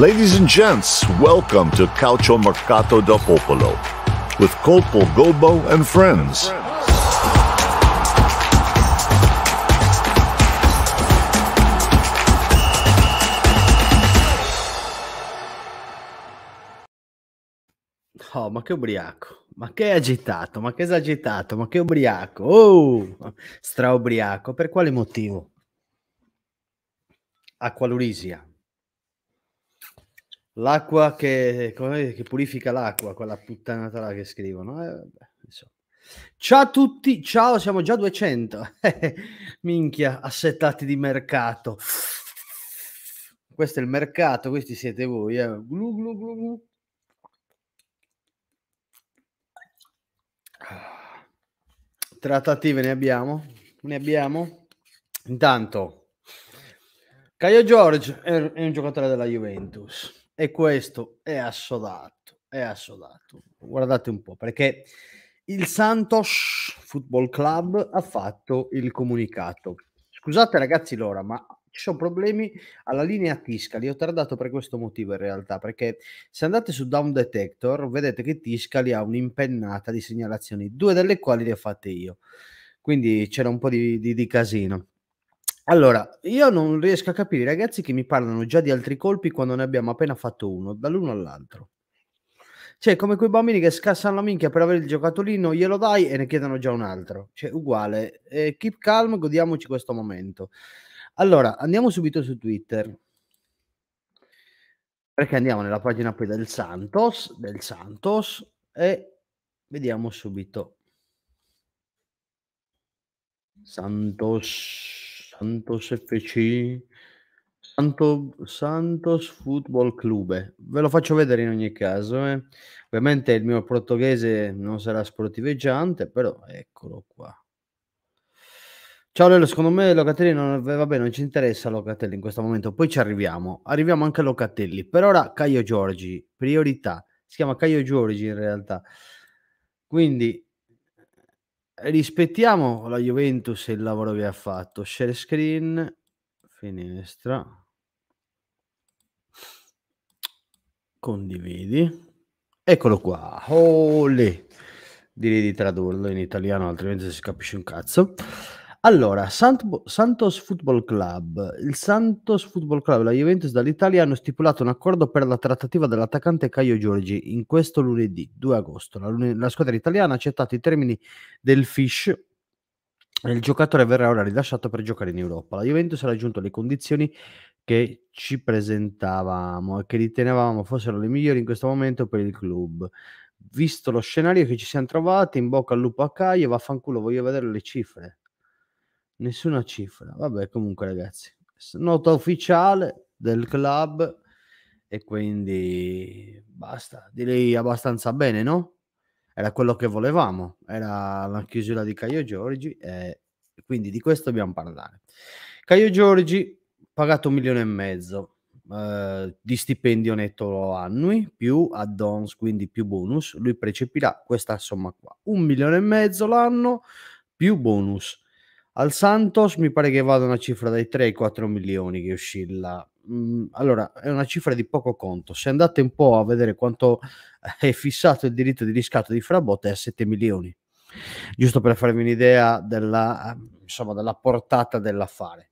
Ladies and gents, welcome to Calcio Mercato da Popolo with Colpo Gobo and friends. Oh, ma che ubriaco, ma che agitato, ma che esagitato, ma che ubriaco, oh, straubriaco, per quale motivo? Acqualurisia, L'acqua che, che, purifica l'acqua, quella puttanata là che scrivono. Eh, ciao a tutti, ciao, siamo già 200. Minchia, assettati di mercato. Questo è il mercato, questi siete voi. Eh. Glu, glu, glu, glu. Trattative ne abbiamo? Ne abbiamo? Intanto, Caio George è un giocatore della Juventus e questo è assodato, è assodato. Guardate un po', perché il Santos Football Club ha fatto il comunicato. Scusate ragazzi l'ora, ma ci sono problemi alla linea Tiscali. Ho tardato per questo motivo in realtà, perché se andate su Down Detector vedete che Tiscali ha un'impennata di segnalazioni, due delle quali le ho fatte io. Quindi c'era un po' di, di, di casino. Allora, io non riesco a capire i ragazzi che mi parlano già di altri colpi quando ne abbiamo appena fatto uno, dall'uno all'altro. Cioè, come quei bambini che scassano la minchia per avere il giocattolino, glielo dai e ne chiedono già un altro. Cioè, uguale. Eh, keep calm, godiamoci questo momento. Allora, andiamo subito su Twitter. Perché andiamo nella pagina poi del Santos, del Santos e vediamo subito. Santos. Santos FC, Santo, Santos Football Club. Ve lo faccio vedere in ogni caso. Eh. Ovviamente il mio portoghese non sarà sportiveggiante, però eccolo qua. Ciao Lello, secondo me Locatelli non, eh, vabbè, non ci interessa Locatelli in questo momento, poi ci arriviamo. Arriviamo anche a Locatelli. Per ora Caio Giorgi, priorità. Si chiama Caio Giorgi in realtà. Quindi rispettiamo la Juventus e il lavoro che ha fatto. Share screen, finestra, condividi. Eccolo qua. Olè. Direi di tradurlo in italiano, altrimenti si capisce un cazzo. Allora, Sant- Santos Football Club. Il Santos Football Club e la Juventus dall'Italia hanno stipulato un accordo per la trattativa dell'attaccante Caio Giorgi in questo lunedì 2 agosto. La, lune- la squadra italiana ha accettato i termini del Fish e il giocatore verrà ora rilasciato per giocare in Europa. La Juventus ha raggiunto le condizioni che ci presentavamo e che ritenevamo fossero le migliori in questo momento per il club visto lo scenario che ci siamo trovati, in bocca al lupo a Caio, vaffanculo, voglio vedere le cifre nessuna cifra. Vabbè, comunque, ragazzi, nota ufficiale del club. E quindi basta, direi abbastanza bene, no? Era quello che volevamo, era la chiusura di Caio Giorgi e quindi di questo dobbiamo parlare. Caio Giorgi pagato un milione e mezzo eh, di stipendio netto annui più add-ons, quindi più bonus, lui percepirà questa somma qua, un milione e mezzo l'anno più bonus al Santos mi pare che vada una cifra dai 3 ai 4 milioni che oscilla. Mm, allora, è una cifra di poco conto. Se andate un po' a vedere quanto è fissato il diritto di riscatto di Frabotte, è a 7 milioni. Giusto per farvi un'idea della, insomma, della portata dell'affare.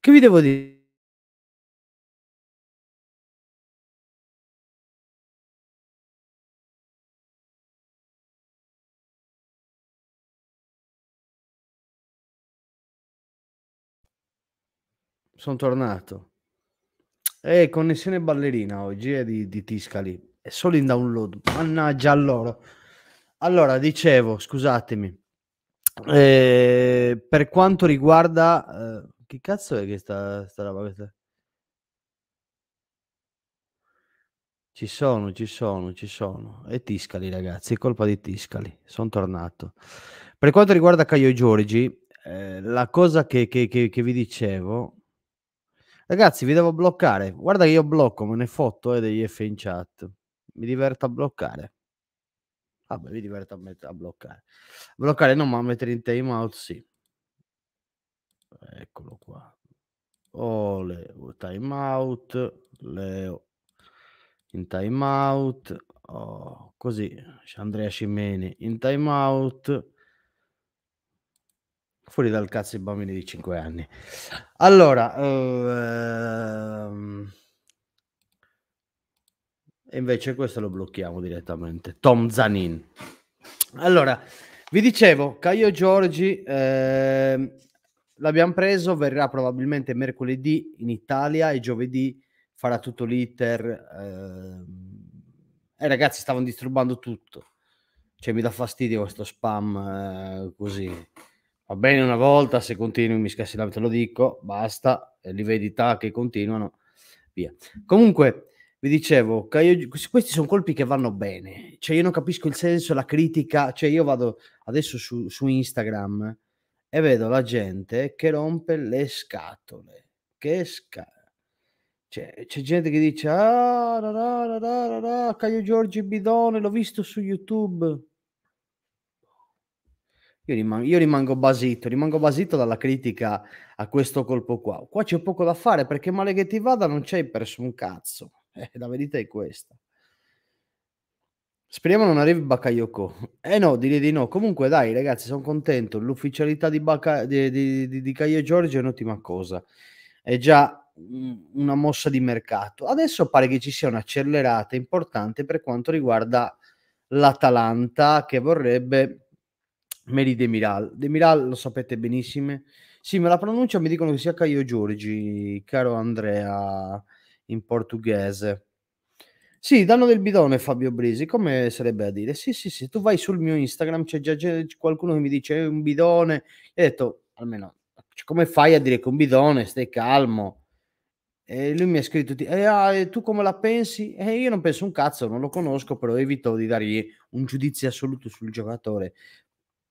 Che vi devo dire? sono tornato. E connessione ballerina oggi è eh, di, di Tiscali. È solo in download. Mannaggia loro. Allora, dicevo, scusatemi. Eh, per quanto riguarda... Eh, che cazzo è che sta, sta roba questa? Ci sono, ci sono, ci sono. E Tiscali, ragazzi, è colpa di Tiscali. Sono tornato. Per quanto riguarda Caio Giorgi, eh, la cosa che, che, che, che vi dicevo Ragazzi, vi devo bloccare. Guarda che io blocco, me ne foto eh, degli F in chat. Mi diverto a bloccare. Vabbè, mi diverto a, met- a bloccare. Bloccare non, ma mettere in time out sì. Eccolo qua. Ole, time out. Leo in time out. Oh, così Andrea Cimeni in time out fuori dal cazzo i bambini di 5 anni. Allora, ehm... invece questo lo blocchiamo direttamente. Tom Zanin. Allora, vi dicevo, Caio Giorgi ehm, l'abbiamo preso, verrà probabilmente mercoledì in Italia e giovedì farà tutto l'iter. Ehm... E eh, ragazzi, stavano disturbando tutto. Cioè, mi dà fastidio questo spam eh, così va bene una volta, se continui mi scassi la te lo dico, basta, li vedi che continuano, via. Comunque, vi dicevo, questi sono colpi che vanno bene, cioè io non capisco il senso, la critica, cioè io vado adesso su, su Instagram e vedo la gente che rompe le scatole, che scatole. C'è, cioè, c'è, gente che dice ah, ra, ra, ra, Caio Giorgio Bidone l'ho visto su YouTube io rimango, io rimango, basito, rimango basito dalla critica a questo colpo qua. Qua c'è poco da fare perché male che ti vada non c'hai perso un cazzo. Eh, la verità è questa. Speriamo non arrivi Bakayoko. Eh no, direi di no. Comunque dai ragazzi, sono contento. L'ufficialità di, Baca, di, di, di Caio Giorgio è un'ottima cosa. È già una mossa di mercato. Adesso pare che ci sia un'accelerata importante per quanto riguarda l'Atalanta che vorrebbe Mary Demiral. Demiral lo sapete benissimo. Sì, me la pronuncia, mi dicono che sia Caio Giorgi, caro Andrea, in portoghese. Sì, danno del bidone Fabio Brisi, come sarebbe a dire? Sì, sì, sì, tu vai sul mio Instagram, c'è già c'è qualcuno che mi dice eh, un bidone. E ho detto, almeno, cioè, come fai a dire che un bidone? Stai calmo. E lui mi ha scritto, eh, ah, tu come la pensi? E io non penso un cazzo, non lo conosco, però evito di dargli un giudizio assoluto sul giocatore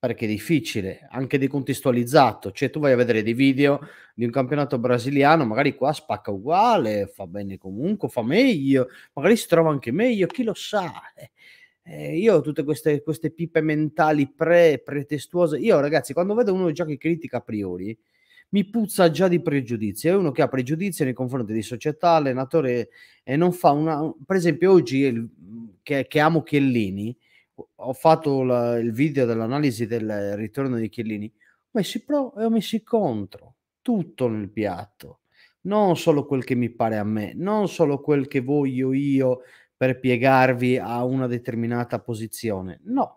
perché è difficile, anche decontestualizzato, cioè tu vai a vedere dei video di un campionato brasiliano, magari qua spacca uguale, fa bene comunque, fa meglio, magari si trova anche meglio, chi lo sa. Eh, eh io ho tutte queste, queste pipe mentali pre, pretestuose, io ragazzi quando vedo uno già che critica a priori, mi puzza già di pregiudizi. È uno che ha pregiudizio nei confronti di società, allenatore e non fa una. Per esempio, oggi che, che amo Chiellini, ho fatto la, il video dell'analisi del ritorno di Chiellini, ho messo i pro e ho messo i contro, tutto nel piatto, non solo quel che mi pare a me, non solo quel che voglio io per piegarvi a una determinata posizione, no.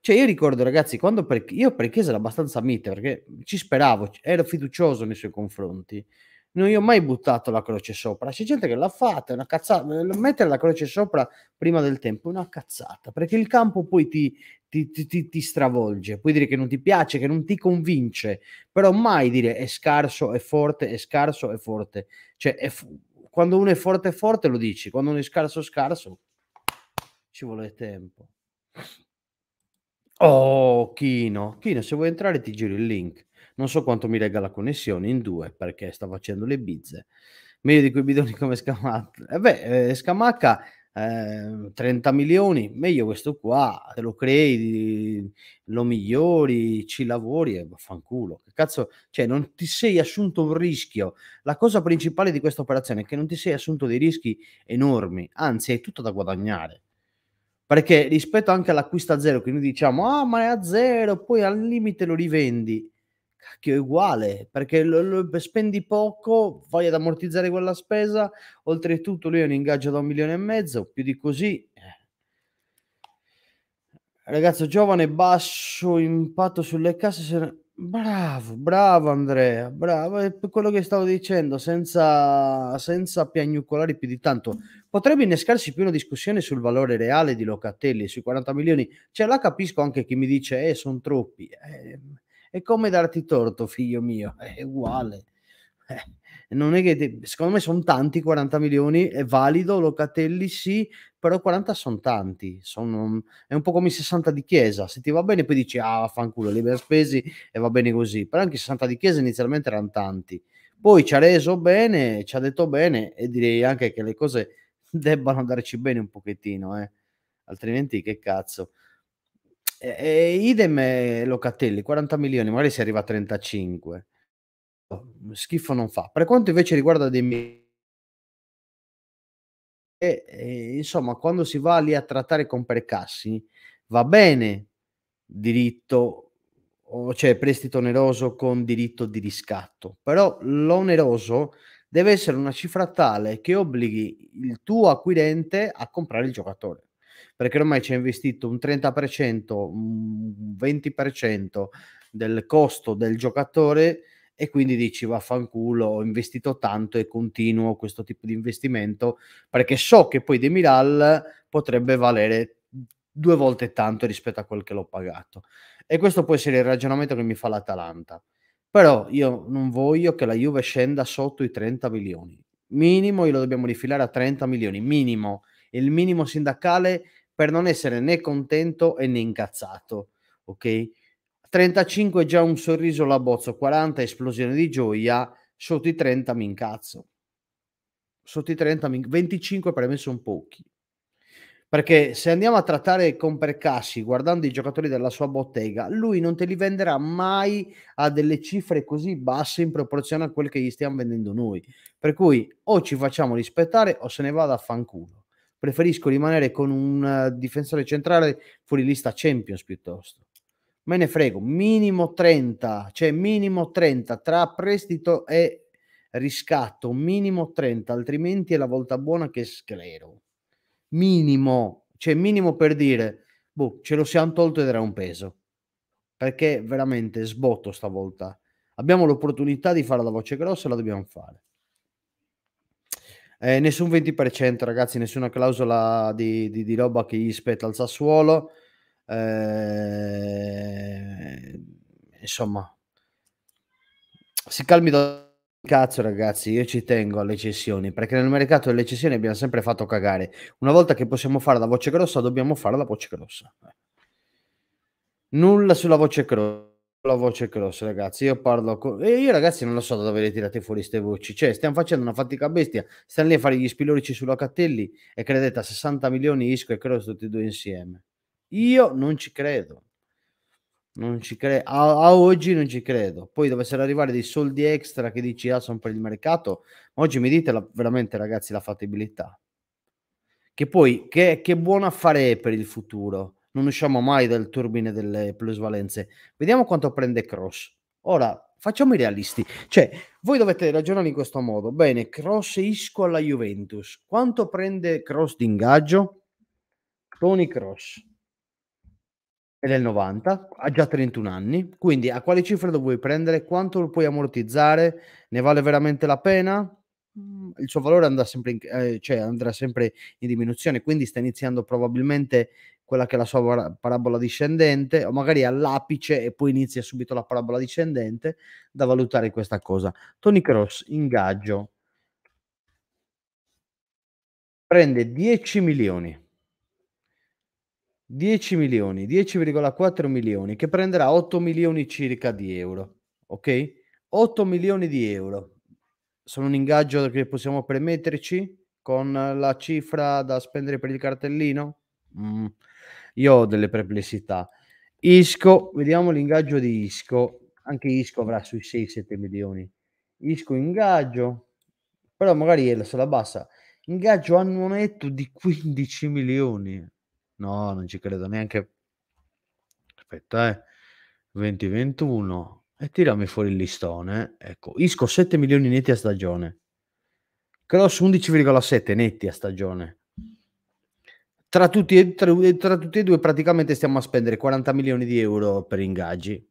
Cioè io ricordo ragazzi, quando per, io per Chiesa era abbastanza mite, perché ci speravo, ero fiducioso nei suoi confronti, non io ho mai buttato la croce sopra. C'è gente che l'ha fatta, è una cazzata. Mettere la croce sopra prima del tempo è una cazzata, perché il campo poi ti, ti, ti, ti, stravolge. Puoi dire che non ti piace, che non ti convince, però mai dire è scarso, è forte, è scarso, è forte. Cioè, è f- quando uno è forte, è forte lo dici, quando uno è scarso, scarso, ci vuole tempo. Oh, Chino, Chino, se vuoi entrare ti giro il link. Non so quanto mi regga la connessione in due perché sta facendo le bizze. Meglio di quei bidoni come Scamacca. E eh beh, eh, Scamacca eh, 30 milioni, meglio questo qua, te lo crei, lo migliori, ci lavori e vaffanculo. Che cazzo, cioè non ti sei assunto un rischio. La cosa principale di questa operazione è che non ti sei assunto dei rischi enormi, anzi hai tutto da guadagnare. Perché rispetto anche all'acquisto a zero, che noi diciamo, ah ma è a zero, poi al limite lo rivendi che è uguale, perché lo, lo, spendi poco, vai ad ammortizzare quella spesa, oltretutto lui ha un ingaggio da un milione e mezzo, più di così. Eh. Ragazzo giovane, basso impatto sulle casse, se... Bravo, bravo Andrea, bravo, è quello che stavo dicendo, senza, senza piagnucolare più di tanto. Potrebbe innescarsi più una discussione sul valore reale di Locatelli, sui 40 milioni. Cioè, la capisco anche chi mi dice, eh, sono troppi. Eh, è come darti torto, figlio mio, è uguale. Eh, non è che te... secondo me sono tanti 40 milioni, è valido, Locatelli sì, però 40 sono tanti, sono... è un po' come i 60 di Chiesa, se ti va bene poi dici ah fanculo, li ben spesi e va bene così, però anche i 60 di Chiesa inizialmente erano tanti, poi ci ha reso bene, ci ha detto bene e direi anche che le cose debbano andarci bene un pochettino, eh? altrimenti che cazzo. E, e idem eh, Locatelli, 40 milioni, magari si arriva a 35. Schifo non fa. Per quanto invece riguarda dei e, e, insomma, quando si va lì a trattare con Percassi, va bene diritto, cioè prestito oneroso con diritto di riscatto, però l'oneroso deve essere una cifra tale che obblighi il tuo acquirente a comprare il giocatore perché ormai ci ha investito un 30%, un 20% del costo del giocatore e quindi dici vaffanculo, ho investito tanto e continuo questo tipo di investimento perché so che poi Miral potrebbe valere due volte tanto rispetto a quel che l'ho pagato. E questo può essere il ragionamento che mi fa l'Atalanta. Però io non voglio che la Juve scenda sotto i 30 milioni. Minimo, io lo dobbiamo rifilare a 30 milioni, minimo. Il minimo sindacale per non essere né contento né incazzato, ok? 35 già un sorriso la bozzo, 40 esplosione di gioia, sotto i 30 mi incazzo. Sotto i 30 mi... 25 per me sono pochi. Perché se andiamo a trattare con Percassi guardando i giocatori della sua bottega, lui non te li venderà mai a delle cifre così basse in proporzione a quel che gli stiamo vendendo noi. Per cui o ci facciamo rispettare o se ne vada a fanculo preferisco rimanere con un eh, difensore centrale fuori lista Champions piuttosto. Me ne frego, minimo 30, cioè minimo 30 tra prestito e riscatto, minimo 30, altrimenti è la volta buona che sclero. Minimo, cioè minimo per dire, boh, ce lo siamo tolto ed era un peso. Perché veramente sbotto stavolta. Abbiamo l'opportunità di fare la voce grossa e la dobbiamo fare. Eh, nessun 20%, ragazzi, nessuna clausola di, di, di roba che gli spetta al Sassuolo. Eh, insomma, si calmi da cazzo, ragazzi. Io ci tengo alle cessioni perché nel mercato delle cessioni abbiamo sempre fatto cagare. Una volta che possiamo fare la voce grossa, dobbiamo fare la voce grossa. Nulla sulla voce grossa la voce cross, ragazzi. Io parlo con... E io, ragazzi, non lo so da dove le tirate fuori queste voci. Cioè, stiamo facendo una fatica bestia. Stiamo lì a fare gli spillorici su Locatelli e credete a 60 milioni Isco e Cross tutti e due insieme. Io non ci credo. Non ci credo. A, a, oggi non ci credo. Poi dovessero arrivare dei soldi extra che dici, ah, sono per il mercato. Ma oggi mi dite la, veramente, ragazzi, la fattibilità. Che poi, che, che buon affare è per il futuro non usciamo mai dal turbine delle plusvalenze. Vediamo quanto prende Cross. Ora, facciamo i realisti. Cioè, voi dovete ragionare in questo modo. Bene, Cross e Isco alla Juventus. Quanto prende Cross di ingaggio? Tony Cross. È del 90, ha già 31 anni. Quindi a quale cifra lo vuoi prendere? Quanto lo puoi ammortizzare? Ne vale veramente la pena? Mhmm, il suo valore andrà sempre in, eh, cioè andrà sempre in diminuzione, quindi sta iniziando probabilmente quella che è la sua parabola discendente, o magari all'apice e poi inizia subito la parabola discendente, da valutare questa cosa. Tony Cross, ingaggio, prende 10 milioni. 10 milioni, 10,4 milioni, che prenderà 8 milioni circa di euro, ok? 8 milioni di euro sono un ingaggio che possiamo permetterci con la cifra da spendere per il cartellino? Mm, io ho delle perplessità. Isco, vediamo l'ingaggio di Isco. Anche Isco avrà sui 6-7 milioni. Isco ingaggio, però magari è la sola bassa. Ingaggio annuo netto di 15 milioni. No, non ci credo neanche. Aspetta, eh. 2021 e tirami fuori il listone. Ecco, Isco 7 milioni netti a stagione. Cross 11,7 netti a stagione. Tra tutti, e, tra, tra tutti e due praticamente stiamo a spendere 40 milioni di euro per ingaggi.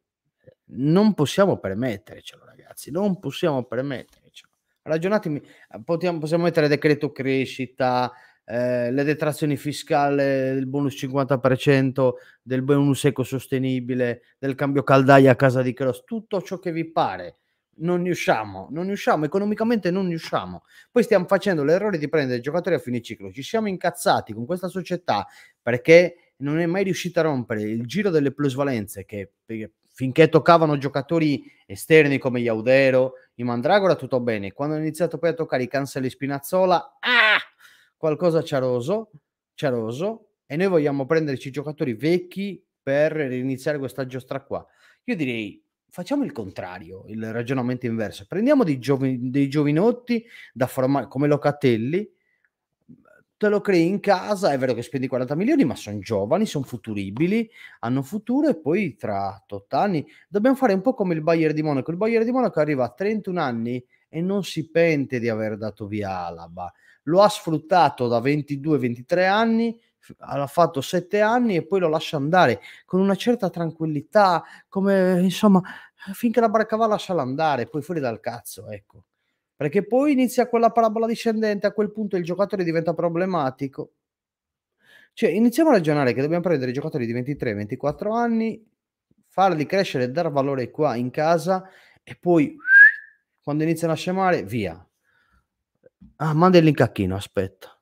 Non possiamo permettercelo, ragazzi. Non possiamo permettercelo. Ragionatemi, eh, possiamo, possiamo mettere decreto crescita, eh, le detrazioni fiscali, il bonus 50% del bonus ecosostenibile, del cambio caldaia a casa di cross, tutto ciò che vi pare. Non riusciamo, non riusciamo, economicamente non riusciamo. Poi stiamo facendo l'errore di prendere giocatori a fine ciclo. Ci siamo incazzati con questa società perché non è mai riuscita a rompere il giro delle plusvalenze che eh, finché toccavano giocatori esterni come Iaudero, i Mandragora tutto bene, quando hanno iniziato poi a toccare i Cancel Spinazzola, ah! qualcosa ciaroso, ciaroso e noi vogliamo prenderci giocatori vecchi per iniziare questa giostra qua. Io direi facciamo il contrario, il ragionamento inverso. Prendiamo dei, giovi, dei giovinotti da formare come Locatelli, te lo crei in casa, è vero che spendi 40 milioni, ma sono giovani, sono futuribili, hanno futuro e poi tra 8 anni dobbiamo fare un po' come il Bayer di Monaco. Il Bayer di Monaco arriva a 31 anni e non si pente di aver dato via Alaba, lo ha sfruttato da 22-23 anni, ha fatto 7 anni e poi lo lascia andare con una certa tranquillità, come insomma, finché la barca va lasciala andare, poi fuori dal cazzo, ecco. Perché poi inizia quella parabola discendente, a quel punto il giocatore diventa problematico. Cioè, iniziamo a ragionare che dobbiamo prendere giocatori di 23-24 anni, farli crescere, e dar valore qua in casa e poi quando iniziano a scemare, via. Ah, manda il link a Kino, aspetta.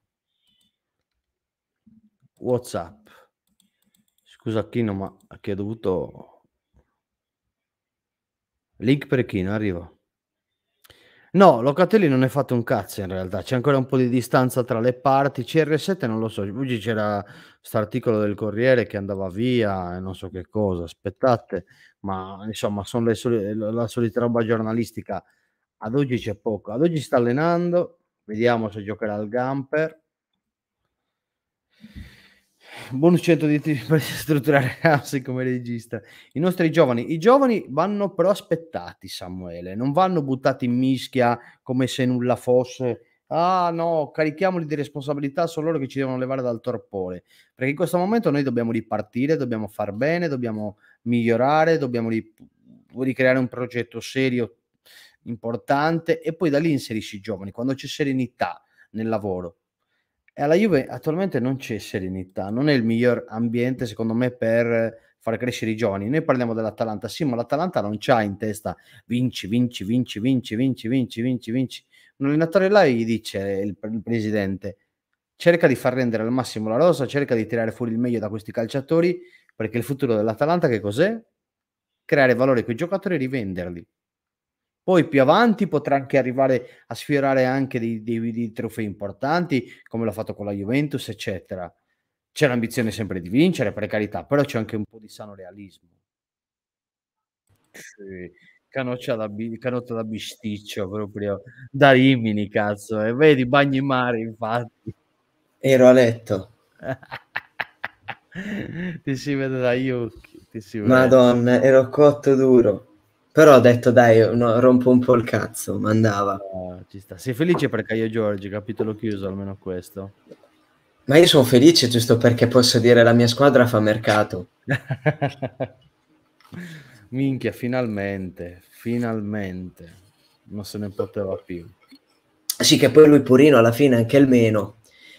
WhatsApp. Scusa Kino, ma che ho dovuto... Link per Kino, arriva. No, Locatelli non è fatto un cazzo in realtà, c'è ancora un po' di distanza tra le parti, CR7 non lo so, oggi c'era questo articolo del Corriere che andava via e non so che cosa, aspettate, ma insomma sono le soli- la solita roba giornalistica, ad oggi c'è poco, ad oggi sta allenando, Vediamo se giocherà il Gamper. Bonus 100 di per strutturare Hamsi come regista. I nostri giovani, i giovani vanno però aspettati, Samuele, non vanno buttati in mischia come se nulla fosse. Ah no, carichiamoli di responsabilità, sono loro che ci devono levare dal torpore. Perché in questo momento noi dobbiamo ripartire, dobbiamo far bene, dobbiamo migliorare, dobbiamo ricreare un progetto serio importante e poi da lì inserisci i giovani quando c'è serenità nel lavoro. E alla Juve attualmente non c'è serenità, non è il miglior ambiente secondo me per far crescere i giovani. Noi parliamo dell'Atalanta, sì, ma l'Atalanta non c'ha in testa vinci, vinci, vinci, vinci, vinci, vinci, vinci, vinci. Un allenatore là gli dice il, il presidente cerca di far rendere al massimo la rosa, cerca di tirare fuori il meglio da questi calciatori, perché il futuro dell'Atalanta che cos'è? Creare valore con i giocatori e rivenderli. Poi più avanti potrà anche arrivare a sfiorare anche dei, dei, dei trofei importanti, come l'ha fatto con la Juventus, eccetera. C'è l'ambizione sempre di vincere, per carità, però c'è anche un po' di sano realismo. Sì. Canoccia da, canotta da bisticcio proprio da Rimini, cazzo. E vedi, bagni mare, infatti. Ero a letto. ti si vede dagli occhi. Madonna, ero cotto duro. Però ho detto, dai, no, rompo un po' il cazzo, ma andava. Oh, eh, Sei felice per Caio Giorgi, capitolo chiuso, almeno questo. Ma io sono felice giusto perché posso dire la mia squadra fa mercato. Minchia, finalmente, finalmente. Non se ne poteva più. Sì, che poi lui Purino alla fine anche il meno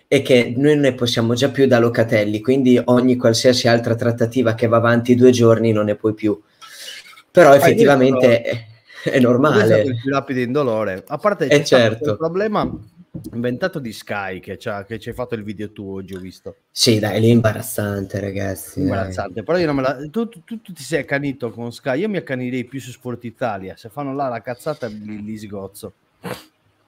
e che noi ne possiamo già più da Locatelli, quindi ogni qualsiasi altra trattativa che va avanti due giorni non ne puoi più però effettivamente è, è normale. Il più rapido in dolore. A parte eh, c'è certo. il problema inventato di Sky che ci hai fatto il video tu oggi ho visto sì dai lì è imbarazzante ragazzi imbarazzante dai. però io non me la tu, tu, tu, ti sei accanito con Sky io mi accanirei più su Sport Italia se fanno là la cazzata li, li sgozzo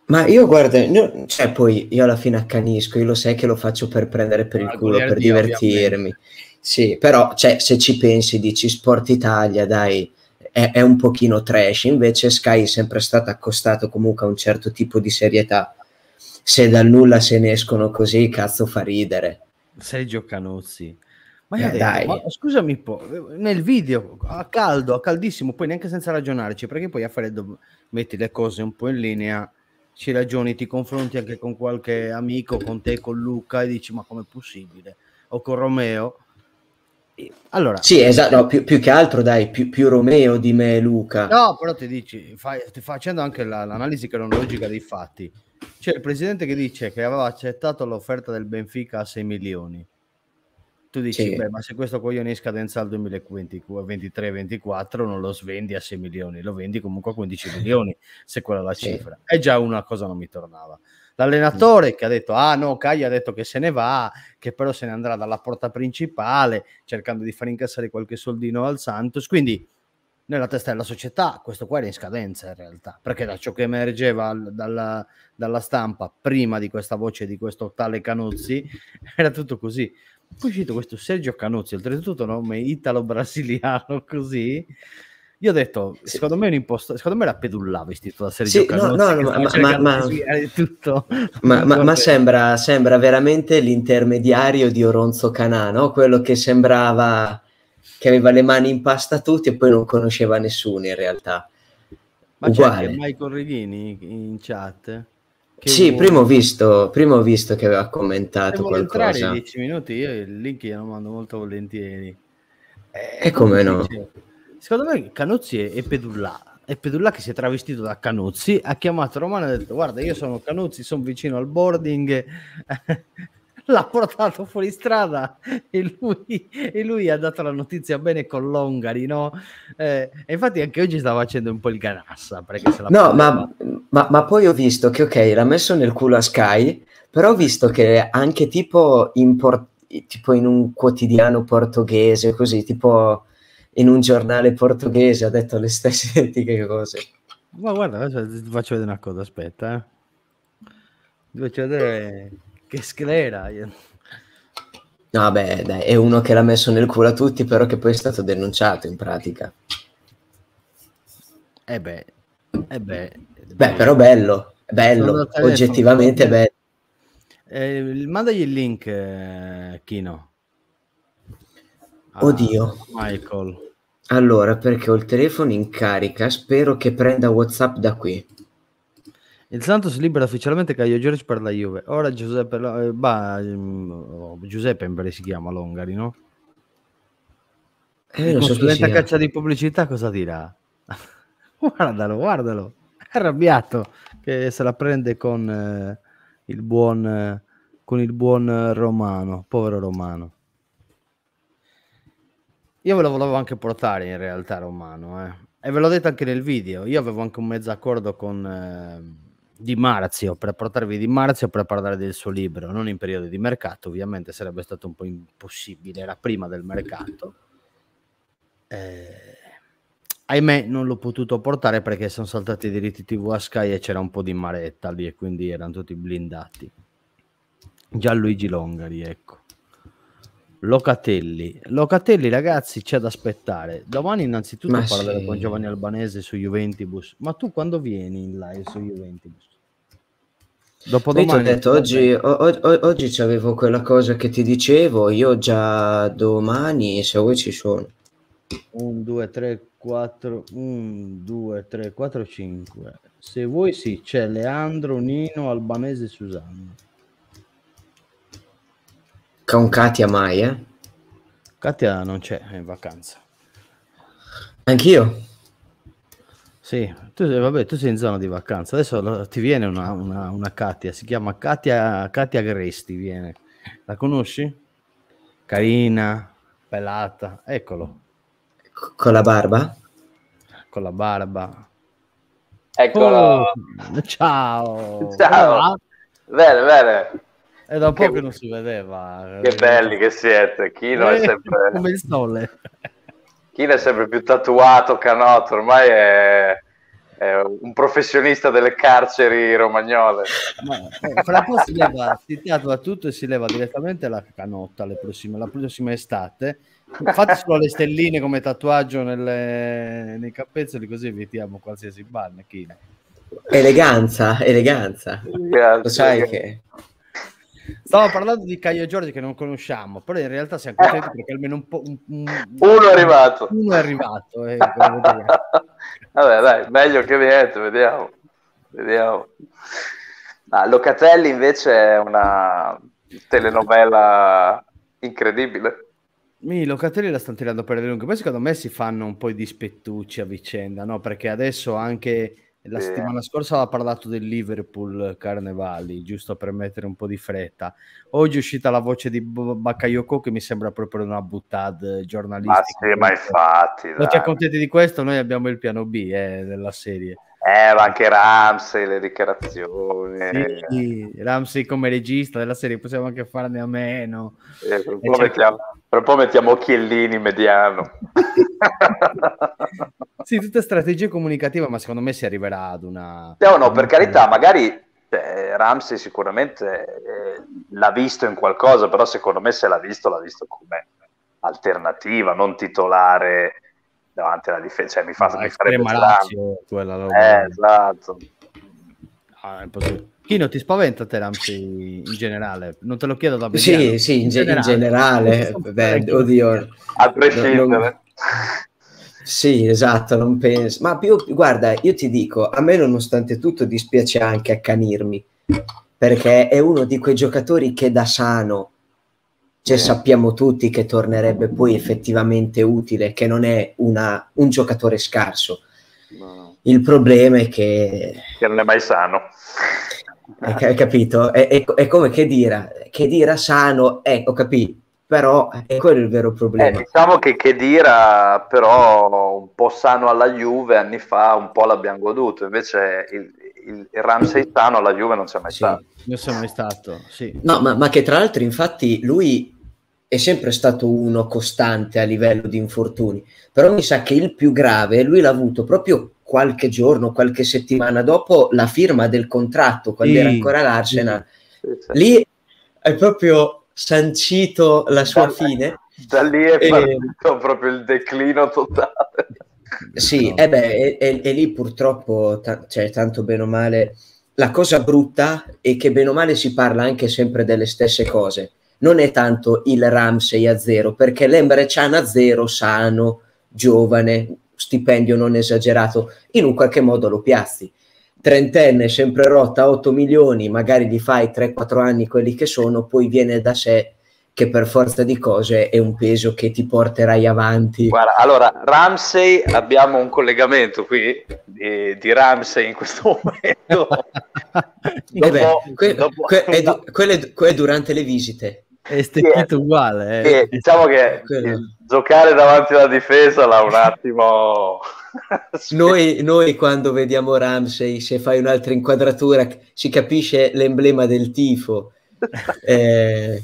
ma io guarda, no, cioè poi io alla fine accanisco, io lo sai che lo faccio per prendere per il ah, culo, per divertirmi. Ovviamente. Sì, però cioè, se ci pensi dici Sport Italia, dai, è, è, un pochino trash, invece Sky è sempre stato accostato comunque a un certo tipo di serietà. Se dal nulla se ne escono così, cazzo fa ridere. Sei giocanozzi. Ma, eh, detto, ma scusami un po', nel video a caldo, a caldissimo, poi neanche senza ragionarci, perché poi a freddo metti le cose un po' in linea, ci ragioni, ti confronti anche con qualche amico, con te, con Luca e dici ma com'è possibile? O con Romeo allora, sì, esatto, no, più, più, che altro dai, più, più, Romeo di me Luca. No, però ti dici, fai, facendo anche la, l'analisi cronologica dei fatti, c'è il presidente che dice che aveva accettato l'offerta del Benfica a 6 milioni. Tu dici, sì. beh, ma se questo coglione è in scadenza al 2023 2024 non lo svendi a 6 milioni, lo vendi comunque a 15 milioni, se quella è la sì. cifra. È già una cosa non mi tornava. L'allenatore che ha detto, ah no, Caia ha detto che se ne va, che però se ne andrà dalla porta principale, cercando di far incassare qualche soldino al Santos. Quindi nella testa della società questo qua era in scadenza in realtà, perché da ciò che emergeva dalla, dalla stampa prima di questa voce di questo tale Canuzzi, era tutto così. Poi è uscito questo Sergio Canuzzi, oltretutto nome italo-brasiliano così, io ho detto, sì. secondo me è un imposto, secondo me era Pedullava istituto da serie sì, no, no, no, ma, ma, ma, tutto. ma, ma, ma sembra, sembra, veramente l'intermediario di Oronzo Canà, no? quello che sembrava che aveva le mani in pasta a tutti e poi non conosceva nessuno in realtà. Ma Uguale. c'è Michael Rivini in chat? sì, vuole... prima, ho visto, prima ho visto che aveva commentato qualcosa. Se in dieci minuti io il link glielo mando molto volentieri. Eh, e come no? Dice? secondo me Canuzzi e Pedulla e Pedulla che si è travestito da Canuzzi. ha chiamato Romano e ha detto guarda io sono Canuzzi, sono vicino al boarding l'ha portato fuori strada e lui, e lui, ha dato la notizia bene con l'Ongari, no? Eh, e infatti anche oggi stava facendo un po' il ganassa. no, ma, ma, ma, poi ho visto che, ok, l'ha messo nel culo a Sky, però ho visto che anche tipo in, tipo in un quotidiano portoghese, così, tipo in un giornale portoghese ha detto le stesse identiche cose. Ma guarda, ti faccio vedere una cosa, aspetta. Eh. Ti faccio vedere che sclera. No, beh, dai, è uno che l'ha messo nel culo a tutti, però che poi è stato denunciato in pratica. Eh beh, eh beh, beh però bello, bello, oggettivamente telefono. bello. Eh, mandagli il link, eh, Kino. Ah, Oddio. Michael. Allora, perché ho il telefono in carica, spero che prenda WhatsApp da qui. Il Santos libera ufficialmente Caio Giorgio per la Juve. Ora Giuseppe, eh, bah, mm, oh, Giuseppe si chiama Longari, no? Eh, il consulente so a caccia di pubblicità cosa dirà? guardalo, guardalo, è arrabbiato che se la prende con, eh, il, buon, eh, con il buon Romano, povero Romano. Io ve lo volevo anche portare in realtà Romano, eh. e ve l'ho detto anche nel video, io avevo anche un mezzo accordo con eh, Di Marzio per portarvi Di Marzio per parlare del suo libro, non in periodo di mercato, ovviamente sarebbe stato un po' impossibile, era prima del mercato. Eh, ahimè non l'ho potuto portare perché sono saltati i diritti TV a Sky e c'era un po' di maretta lì e quindi erano tutti blindati. Gianluigi Longari, ecco. Locatelli. Locatelli, ragazzi, c'è da aspettare. Domani innanzitutto ma parlerò sì. con Giovanni Albanese su Juventus. Ma tu quando vieni in live su Juventus? Dopo domani, ho detto, oggi, o, o, oggi c'avevo quella cosa che ti dicevo, io già domani, se vuoi ci sono. 1, 2, 3, 4, 1, 2, 3, 4, 5. Se vuoi sì, c'è Leandro, Nino, Albanese, Susanna. Con Katia mai, eh? Katia non c'è, è in vacanza. Anch'io? Sì, tu, vabbè, tu sei in zona di vacanza. Adesso ti viene una, una, una Katia, si chiama Katia, Katia Gresti, viene. La conosci? Carina, pelata, eccolo. con la barba? Con la barba. Eccolo. Oh, ciao. Ciao. Bene, bene. È da un po' che, non si vedeva. Che belli che siete. Chino è eh, sempre... Come il sole. Chino è sempre più tatuato, canotto, ormai è un professionista delle carceri romagnole. Ma, eh, fra poco si leva, si tatua tutto e si leva direttamente la canotta prossime, la prossima estate. Fate solo le stelline come tatuaggio nelle, nei capezzoli così evitiamo qualsiasi banna. Eleganza, eleganza. eleganza Lo sai eleganza. che... Stavo parlando di Caio Giorgi che non conosciamo, però in realtà siamo contenti perché almeno un po'... Un, un, uno è arrivato. Uno è arrivato. Eh, Vabbè, dai, meglio che niente, vediamo. vediamo. Ah, Locatelli invece è una telenovela incredibile. Mi Locatelli la stanno tirando per le lunghe, poi secondo me si fanno un po' i dispettucci a vicenda, no? Perché adesso anche la settimana scorsa ha parlato del Liverpool Carnevali, giusto per mettere un po' di fretta. Oggi è uscita la voce di Bakayoko che mi sembra proprio una buttad giornalistica. Ma sì, ma infatti. Non ci accontenti di questo, noi abbiamo il piano B eh, della serie. Eh, ma anche Ramsey, le dichiarazioni. Sì, Ramsey come regista della serie, possiamo anche farne a meno. Eh, per, un certo. mettiamo, per, un po mettiamo, Occhiellini mediano. sì, tutta strategia comunicativa, ma secondo me si arriverà ad una... No, no, per carità, magari eh, Ramsey sicuramente eh, l'ha visto in qualcosa, però secondo me se l'ha visto, l'ha visto come alternativa, non titolare davanti alla difesa, cioè mi fa no, mi farebbe Lazio, quella Eh, esatto. Ah, Chino, ti spaventa Terampi in generale? Non te lo chiedo da Beniano. Sì, sì, in, in generale. generale beh, oddio. A prescindere. Non... Sì, esatto, non penso. Ma più, guarda, io ti dico, a me nonostante tutto dispiace anche accanirmi, perché è uno di quei giocatori che da sano cioè, sappiamo tutti che tornerebbe poi effettivamente utile, che non è una, un giocatore scarso. Il problema è che... Che non è mai sano. Hai capito? È, è, è come che dira, che dira sano, eh, ho capito, però eh, è quello il vero problema. Eh, diciamo che Chedira però un po' sano alla Juve anni fa un po' l'abbiamo goduto, invece il, il, il Ramsey sano alla Juve non c'è mai sì. stato. Non c'è mai stato, sì. No, ma, ma, che tra l'altro infatti lui è sempre stato uno costante a livello di infortuni, però mi sa che il più grave lui l'ha avuto proprio qualche giorno, qualche settimana dopo la firma del contratto, quando sì. era ancora l'Arsenal. Lì è proprio sancito la sua da, fine. Da lì è partito e... proprio il declino totale. Sì, no. Eh e, beh, e, e lì purtroppo, ta- cioè, tanto bene o male, la cosa brutta è che bene o male si parla anche sempre delle stesse cose non è tanto il Ramsey a zero, perché l'Emre Can a zero, sano, giovane, stipendio non esagerato, in un qualche modo lo piazzi. Trentenne, sempre rotta, 8 milioni, magari gli fai 3-4 anni quelli che sono, poi viene da sé che per forza di cose è un peso che ti porterai avanti. Guarda, allora, Ramsey, abbiamo un collegamento qui di, di Ramsey in questo momento. dopo, Vabbè, que, dopo... que, è, du- è, durante le visite è stecchito sì, eh, uguale. Eh. Sì, diciamo che giocare davanti alla difesa là un attimo... noi, noi, quando vediamo Ramsey, se fai un'altra inquadratura, si capisce l'emblema del tifo. Eh,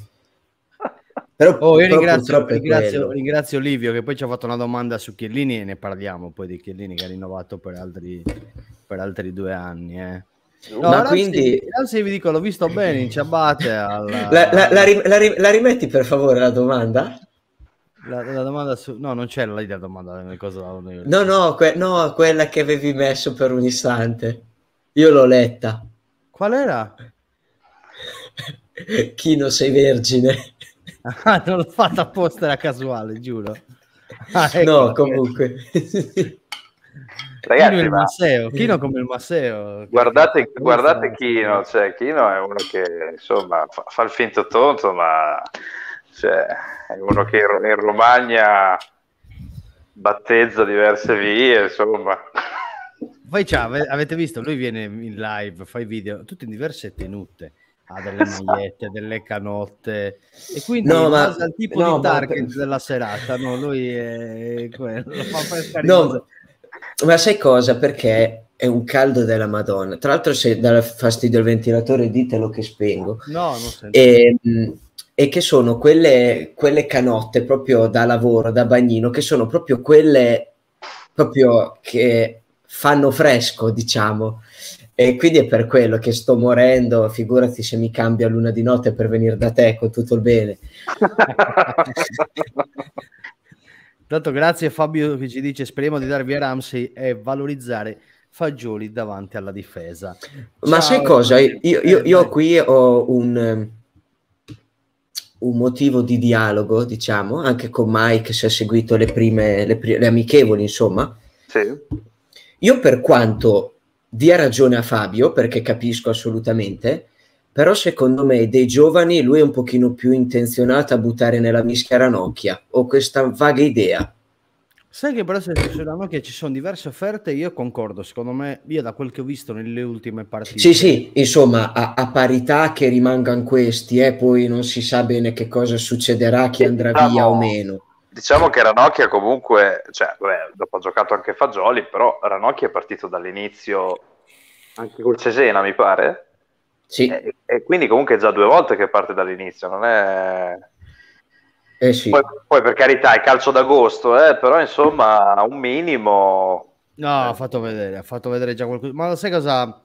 però oh, io ringrazio, ringrazio, ringrazio, Livio che poi ci ha fatto una domanda su Chiellini e ne parliamo poi di Chiellini che ha rinnovato per altri, per altri due anni. Eh. No, ma quindi se vi dico l'ho visto bene in ciabatte alla... la, la, la, la, rimetti per favore la domanda? La, domanda su... no non c'è la domanda no no, que- no quella che avevi messo per un istante io l'ho letta qual era? Chino sei vergine ah, non l'ho fatta apposta era casuale giuro ah, ecco no comunque Ragazzi, Chino, Maseo, Chino come il Maseo. Guardate, guardate Chino, cioè, Chino è uno che insomma fa, fa il finto tonto, ma cioè, è uno che in Romagna battezza diverse vie, insomma. Poi ciao, avete visto, lui viene in live, fa i video, tutti in diverse tenute, ha delle esatto. magliette, delle canotte, e quindi no, ma, al tipo no, di target ma... della serata, no, lui è quello, fa no, ma sai cosa? Perché è un caldo della Madonna. Tra l'altro, se dà fastidio al ventilatore, ditelo che spengo. No, non sento. E, ehm, e che sono quelle, quelle canotte proprio da lavoro, da bagnino, che sono proprio quelle proprio che fanno fresco, diciamo. E quindi è per quello che sto morendo, figurati se mi cambia l'una di notte per venire da te con tutto il bene. Tanto grazie Fabio che ci dice speriamo di darvi a Ramsey e valorizzare Fagioli davanti alla difesa. Ciao. Ma sai cosa? Io, io, io eh, qui ho un, ehm, un, motivo di dialogo, diciamo, anche con Mike se ha seguito le prime, le, le amichevoli, insomma. Sì. Io per quanto dia ragione a Fabio, perché capisco assolutamente, però secondo me dei giovani lui è un pochino più intenzionato a buttare nella mischia Ranocchia, ho questa vaga idea. Sai che però se su Ranocchia ci sono diverse offerte, io concordo, secondo me, io da quel che ho visto nelle ultime partite. Sì, sì, insomma, a, a parità che rimangano questi, eh, poi non si sa bene che cosa succederà, chi andrà diciamo, via o meno. Diciamo che Ranocchia comunque, cioè, beh, dopo ha giocato anche Fagioli, però Ranocchia è partito dall'inizio anche col Cesena, mi pare. Sì. E, e, quindi comunque è già due volte che parte dall'inizio, non è... Eh sì. poi, poi, per carità è calcio d'agosto, eh, però insomma un minimo... No, eh. ha fatto vedere, ha fatto vedere già qualcosa. Ma sai cosa?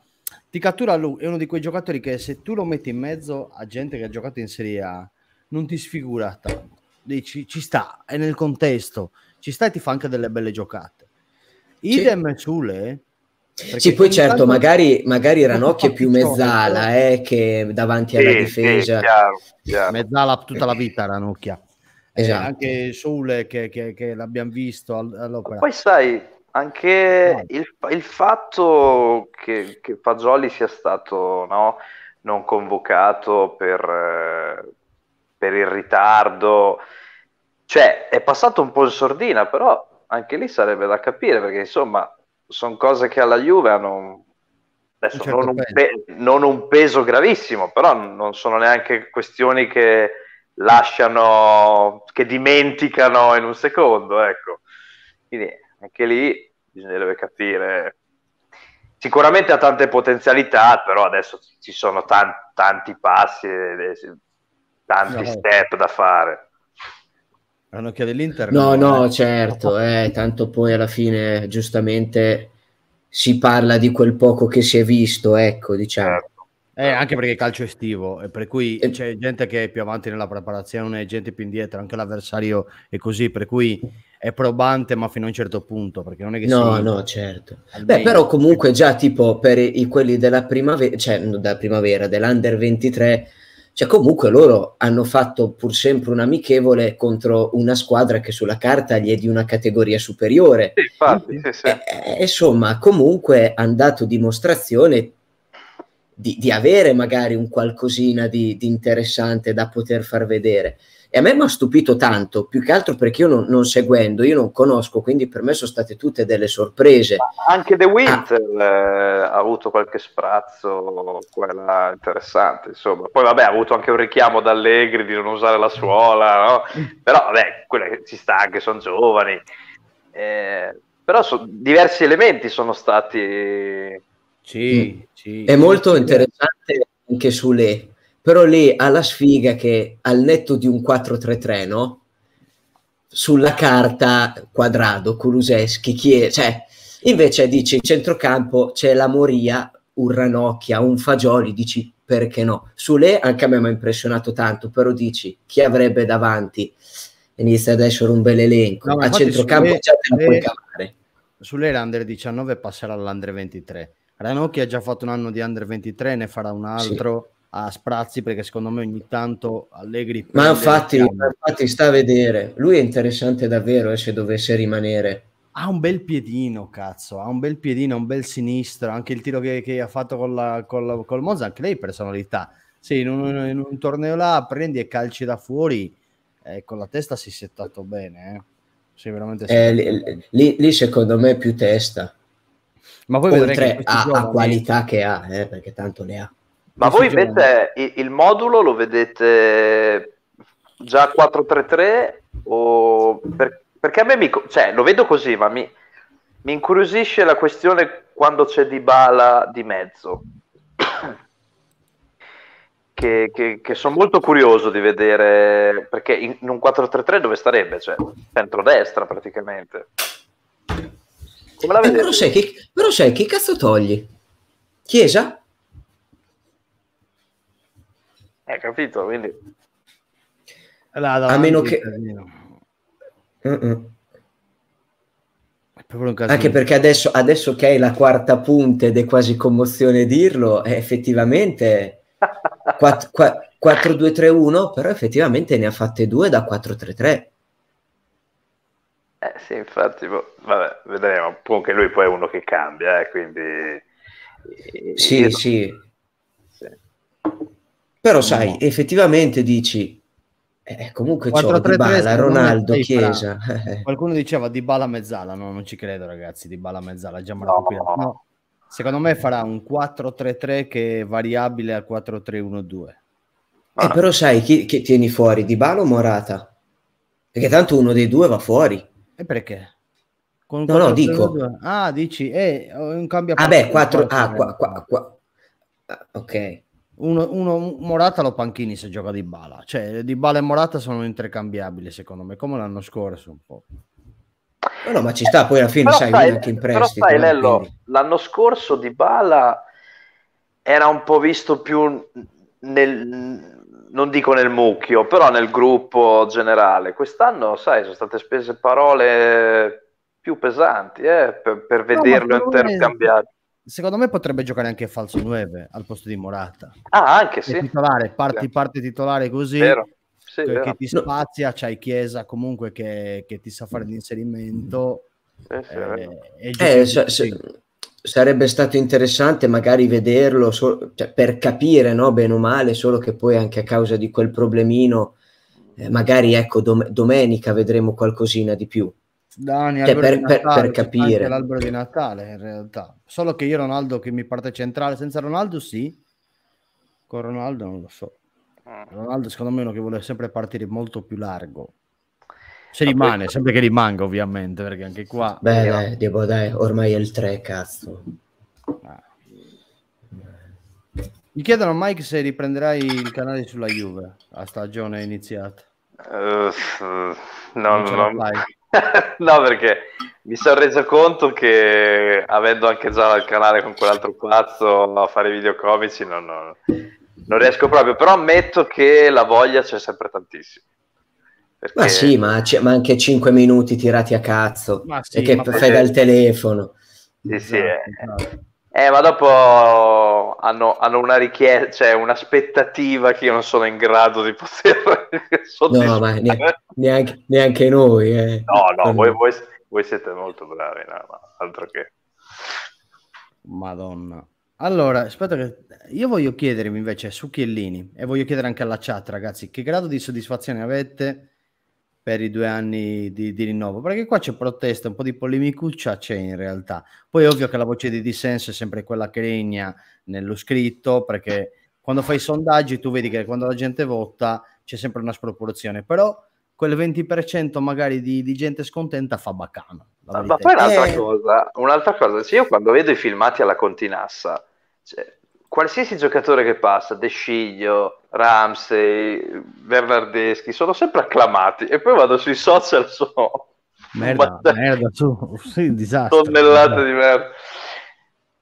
Ti cattura lui, è uno di quei giocatori che se tu lo metti in mezzo a gente che ha giocato in Serie A, non ti sfigura tanto. Dici, ci sta, è nel contesto, ci sta e ti fa anche delle belle giocate. Idem sì. Sule, perché sì, poi certo, magari, magari Ranocchio è più mezzala eh, che davanti alla difesa. Sì, chiaro, chiaro. Mezzala tutta la vita Ranocchia. Eh, esatto. Eh, anche Sule che, che, che l'abbiamo visto all'opera. Poi sai, anche no. il, il, fatto che, che Fagioli sia stato no, non convocato per, per il ritardo, cioè è passato un po' in sordina, però anche lì sarebbe da capire perché insomma sono cose che alla Juve hanno adesso, certo non, un pe- non, un peso gravissimo, però non sono neanche questioni che lasciano, che dimenticano in un secondo, ecco. Quindi anche lì bisognerebbe capire. Sicuramente ha tante potenzialità, però adesso ci sono tanti, tanti passi, tanti step da fare. Ranocchia dell'Inter? No, no, eh. certo, eh, tanto poi alla fine giustamente si parla di quel poco che si è visto, ecco, diciamo. Certo. Eh, anche perché il calcio estivo, e per cui eh. c'è gente che è più avanti nella preparazione, gente più indietro, anche l'avversario è così, per cui è probante ma fino a un certo punto, perché non è che... No, no, certo. Beh, però comunque già tipo per i, quelli della primavera, cioè della primavera, dell'Under 23 cioè comunque loro hanno fatto pur sempre un amichevole contro una squadra che sulla carta gli è di una categoria superiore. Sì, infatti, sì, sì. E, insomma, comunque hanno dato dimostrazione di, di, avere magari un qualcosina di, di interessante da poter far vedere. E a me mi ha stupito tanto, più che altro perché io non, non, seguendo, io non conosco, quindi per me sono state tutte delle sorprese. Anche The Winter ah. eh, ha avuto qualche sprazzo, quella interessante, insomma. Poi vabbè, ha avuto anche un richiamo da Allegri di non usare la suola, no? Però vabbè, quella ci sta anche, sono giovani. Eh, però so, diversi elementi sono stati... Sì, mm. sì. È molto interessante anche sulle però lì ha la sfiga che al netto di un 4-3-3, no? Sulla carta quadrado, Kuluseschi, chi è? Cioè, invece dici in centrocampo c'è la Moria, un Ranocchia, un Fagioli, dici perché no? Su Sule anche a me mi ha impressionato tanto, però dici chi avrebbe davanti? Inizia ad essere un bel elenco. No, a centrocampo Sule, già te la puoi cavare. Sule era under 19 passerà all'under 23. Ranocchia ha già fatto un anno di under 23, ne farà un altro. Sì a sprazzi perché secondo me ogni tanto Allegri... Ma infatti, infatti sta a vedere, lui è interessante davvero eh, se dovesse rimanere. Ha un bel piedino, cazzo, ha un bel piedino, un bel sinistro, anche il tiro che, che ha fatto con la, con la, col Monza, anche lei personalità. Sì, in un, in un, torneo là prendi e calci da fuori, eh, con la testa si è settato bene. Eh. Sì, veramente eh, lì, lì, lì, secondo me è più testa. Ma poi Oltre vedrai a, a qualità che ha, eh, perché tanto ne ha. Ma voi invece il, il modulo lo vedete già 433 o per, perché a me mi, cioè, lo vedo così, ma mi, mi incuriosisce la questione quando c'è di di mezzo. Che, che, che sono molto curioso di vedere perché in, in un 4-3-3 dove starebbe? Cioè, centro-destra praticamente. Come la eh, vedete? però, sai che, però sai che cazzo togli? Chiesa? Hai capito? Quindi... Là, a meno che... Almeno. Anche perché adesso, adesso, che hai la quarta punta ed è quasi commozione dirlo, eh, effettivamente 4-2-3-1, però effettivamente ne ha fatte due da 4-3-3. Eh sì, infatti, boh, vabbè, vedremo. Anche lui poi è uno che cambia, eh, quindi... Sì, Io... sì. Però sai, no. effettivamente dici, eh, eh comunque 4, 3, Dybala, 3, Ronaldo, Chiesa. Qualcuno diceva Di Bala mezzala, no, non ci credo ragazzi, Di Bala mezzala, già me no. no. Secondo me farà un 4-3-3 che è variabile al 4-3-1-2. Eh, ah. Eh, però sai chi, chi tieni fuori, Di o Morata? Perché tanto uno dei due va fuori. E perché? Con no, no, dico. Ah, dici, eh, un cambio... Vabbè, ah, 4... Ah, qua, qua, qua. Ah, ok uno, uno, Morata lo panchini se gioca di bala. Cioè, di bala e Morata sono intercambiabili, secondo me, come l'anno scorso un po'. No, no ma ci sta, poi alla fine però sai, stai, anche in prestito. Però sai, eh, Lello, quindi. l'anno scorso di bala era un po' visto più nel non dico nel mucchio, però nel gruppo generale. Quest'anno, sai, sono state spese parole più pesanti eh, per, per no, vederlo intercambiato secondo me potrebbe giocare anche falso 9 al posto di Morata. Ah, anche se sì. Titolare, parti, parte titolare così. Vero. Sì, che, vero. ti spazia, c'hai Chiesa comunque che, che ti sa fare l'inserimento. Eh, sì, eh, sarebbe stato interessante magari vederlo so, cioè, per capire no, bene o male, solo che poi anche a causa di quel problemino, eh, magari ecco, dom domenica vedremo qualcosina di più. Dani, cioè, per, per, per, capire l'albero di Natale in realtà solo che io Ronaldo che mi parte centrale senza Ronaldo sì con Ronaldo non lo so ah. Ronaldo secondo me è uno che vuole sempre partire molto più largo se rimane, poi... sempre che rimanga ovviamente perché anche qua beh io... dai, devo, dai ormai è il 3 cazzo ah. mi chiedono Mike se riprenderai il canale sulla Juve a stagione iniziata uh, no, non, non, no, perché mi sono reso conto che avendo anche già il canale con quell'altro pazzo a fare video comici non, non, non, riesco proprio, però ammetto che la voglia c'è sempre tantissimo. Perché... Ma sì, ma, c- ma, anche 5 minuti tirati a cazzo sì, e che fai perché... dal telefono. Sì, sì, no, esatto, è... Eh. Esatto. Eh, ma dopo hanno, hanno, una richiesta, cioè un'aspettativa che io non sono in grado di poter soddisfare. No, ma neanche, neanche, neanche noi. Eh. No, no, voi, voi, voi, siete molto bravi, no, altro che. Madonna. Allora, aspetta che... Io voglio chiedermi invece su Chiellini e voglio chiedere anche alla chat, ragazzi, che grado di soddisfazione avete per i due anni di, di, rinnovo, perché qua c'è protesta, un po' di polemicuccia c'è in realtà. Poi è ovvio che la voce di dissenso è sempre quella che regna nello scritto, perché quando fai i sondaggi tu vedi che quando la gente vota c'è sempre una sproporzione, però quel 20% magari di, di gente scontenta fa baccano. Ma, poi un'altra, eh... cosa, un'altra cosa, cioè io quando vedo i filmati alla Continassa, cioè, qualsiasi giocatore che passa, De Sciglio, Ramsey, Bernardeschi, sono sempre acclamati e poi vado sui social, e sono merda, batte... merda, su, sì, disastro, tonnellate merda. di merda.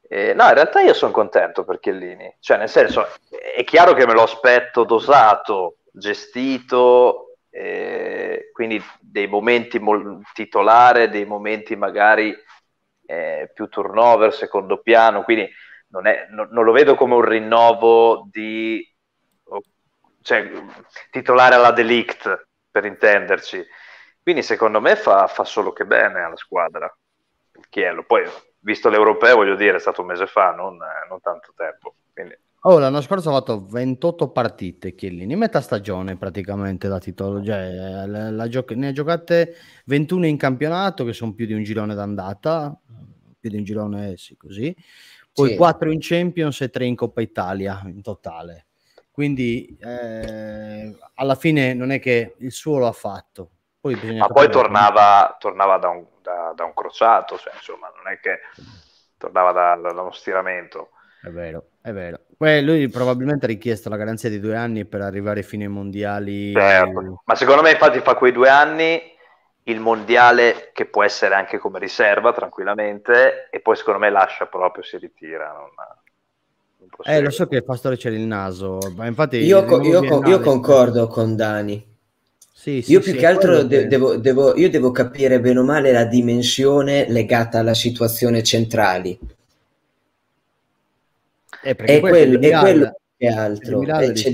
Eh, no, in realtà io sono contento per Chiellini, cioè nel senso è chiaro che me lo aspetto dosato, gestito, eh, quindi dei momenti mol- titolare, dei momenti magari eh, più turnover, secondo piano, quindi non, è, no, non lo vedo come un rinnovo di cioè, titolare alla Delict, per intenderci. Quindi secondo me fa, fa solo che bene alla squadra. Chiello. Poi, visto l'europeo, voglio dire, è stato un mese fa, non, non tanto tempo. Quindi... Oh, l'anno scorso ha fatto 28 partite, Chiellini, metà stagione praticamente da titolo, cioè, la, la gioca- ne ha giocate 21 in campionato, che sono più di un girone d'andata, più di un girone sì, così, poi sì. 4 in Champions e 3 in Coppa Italia in totale. Quindi eh, alla fine non è che il suo lo ha fatto. Poi Ma poi tornava, tornava da, un, da, da, un, crociato, cioè, insomma, non è che tornava da, da uno stiramento. È vero, è vero. Beh, lui probabilmente ha richiesto la garanzia di due anni per arrivare fino ai mondiali. Certo. Ma secondo me, infatti, fa quei due anni il mondiale che può essere anche come riserva tranquillamente, e poi secondo me lascia proprio, si ritira. Non... Eh, lo so che Pastore c'è il naso, ma infatti... Io, co- io, co- io concordo con Dani. Sì, sì, io più sì, che altro de- devo, devo, io devo capire bene o male la dimensione legata alla situazione centrale. Eh, e quello, è quello che altro. E, c'è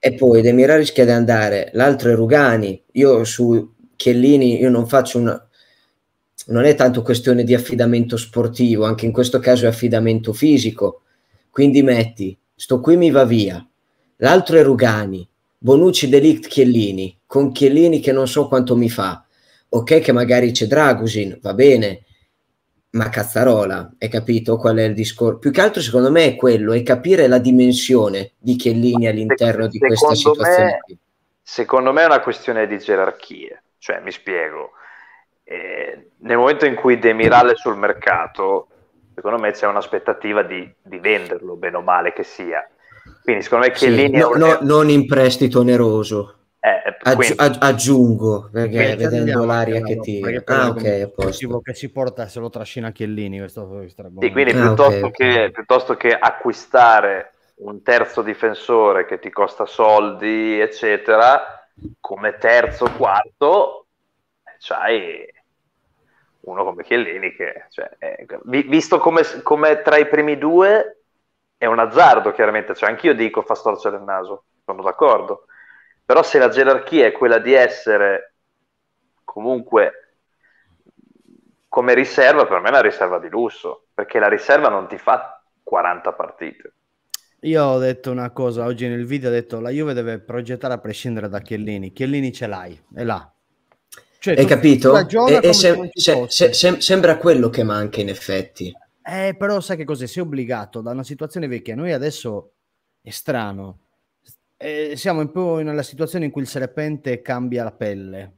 e poi Demirà rischia di andare, l'altro è Rugani. Io su Chiellini io non faccio un... Non è tanto questione di affidamento sportivo, anche in questo caso è affidamento fisico quindi metti, sto qui mi va via, l'altro è Rugani, Bonucci, Delict, Chiellini, con Chiellini che non so quanto mi fa. Ok che magari c'è Dragusin, va bene, ma cazzarola, hai capito qual è il discorso? Più che altro secondo me è quello, è capire la dimensione di Chiellini all'interno di questa situazione. Me, secondo me è una questione di gerarchie, cioè mi spiego. Eh, nel momento in cui Demiral è sul mercato, secondo me c'è un'aspettativa di, di venderlo, bene o male che sia. Quindi secondo me Chiellini... Sì, no, no, non in prestito oneroso. Eh, eh Aggi- aggiungo perché vedendo l'aria che ti... ah, ok, okay, che si porta se lo trascina Chiellini questo, questo sì, quindi ah, piuttosto, okay, che, okay. piuttosto, che, acquistare un terzo difensore che ti costa soldi eccetera come terzo quarto eh, c'hai uno come Chiellini che, cioè, è, visto come, come, tra i primi due, è un azzardo chiaramente, cioè anch'io dico fa storcere il naso, sono d'accordo, però se la gerarchia è quella di essere comunque come riserva, per me è una riserva di lusso, perché la riserva non ti fa 40 partite. Io ho detto una cosa oggi nel video, ho detto la Juve deve progettare a prescindere da Chiellini, Chiellini ce l'hai, è là, cioè, Hai capito? E, e se, se, se, sembra quello che manca in effetti. Eh, però sai che cos'è? Sei obbligato da una situazione vecchia. Noi adesso è strano. Eh, siamo un po' nella situazione in cui il serpente cambia la pelle.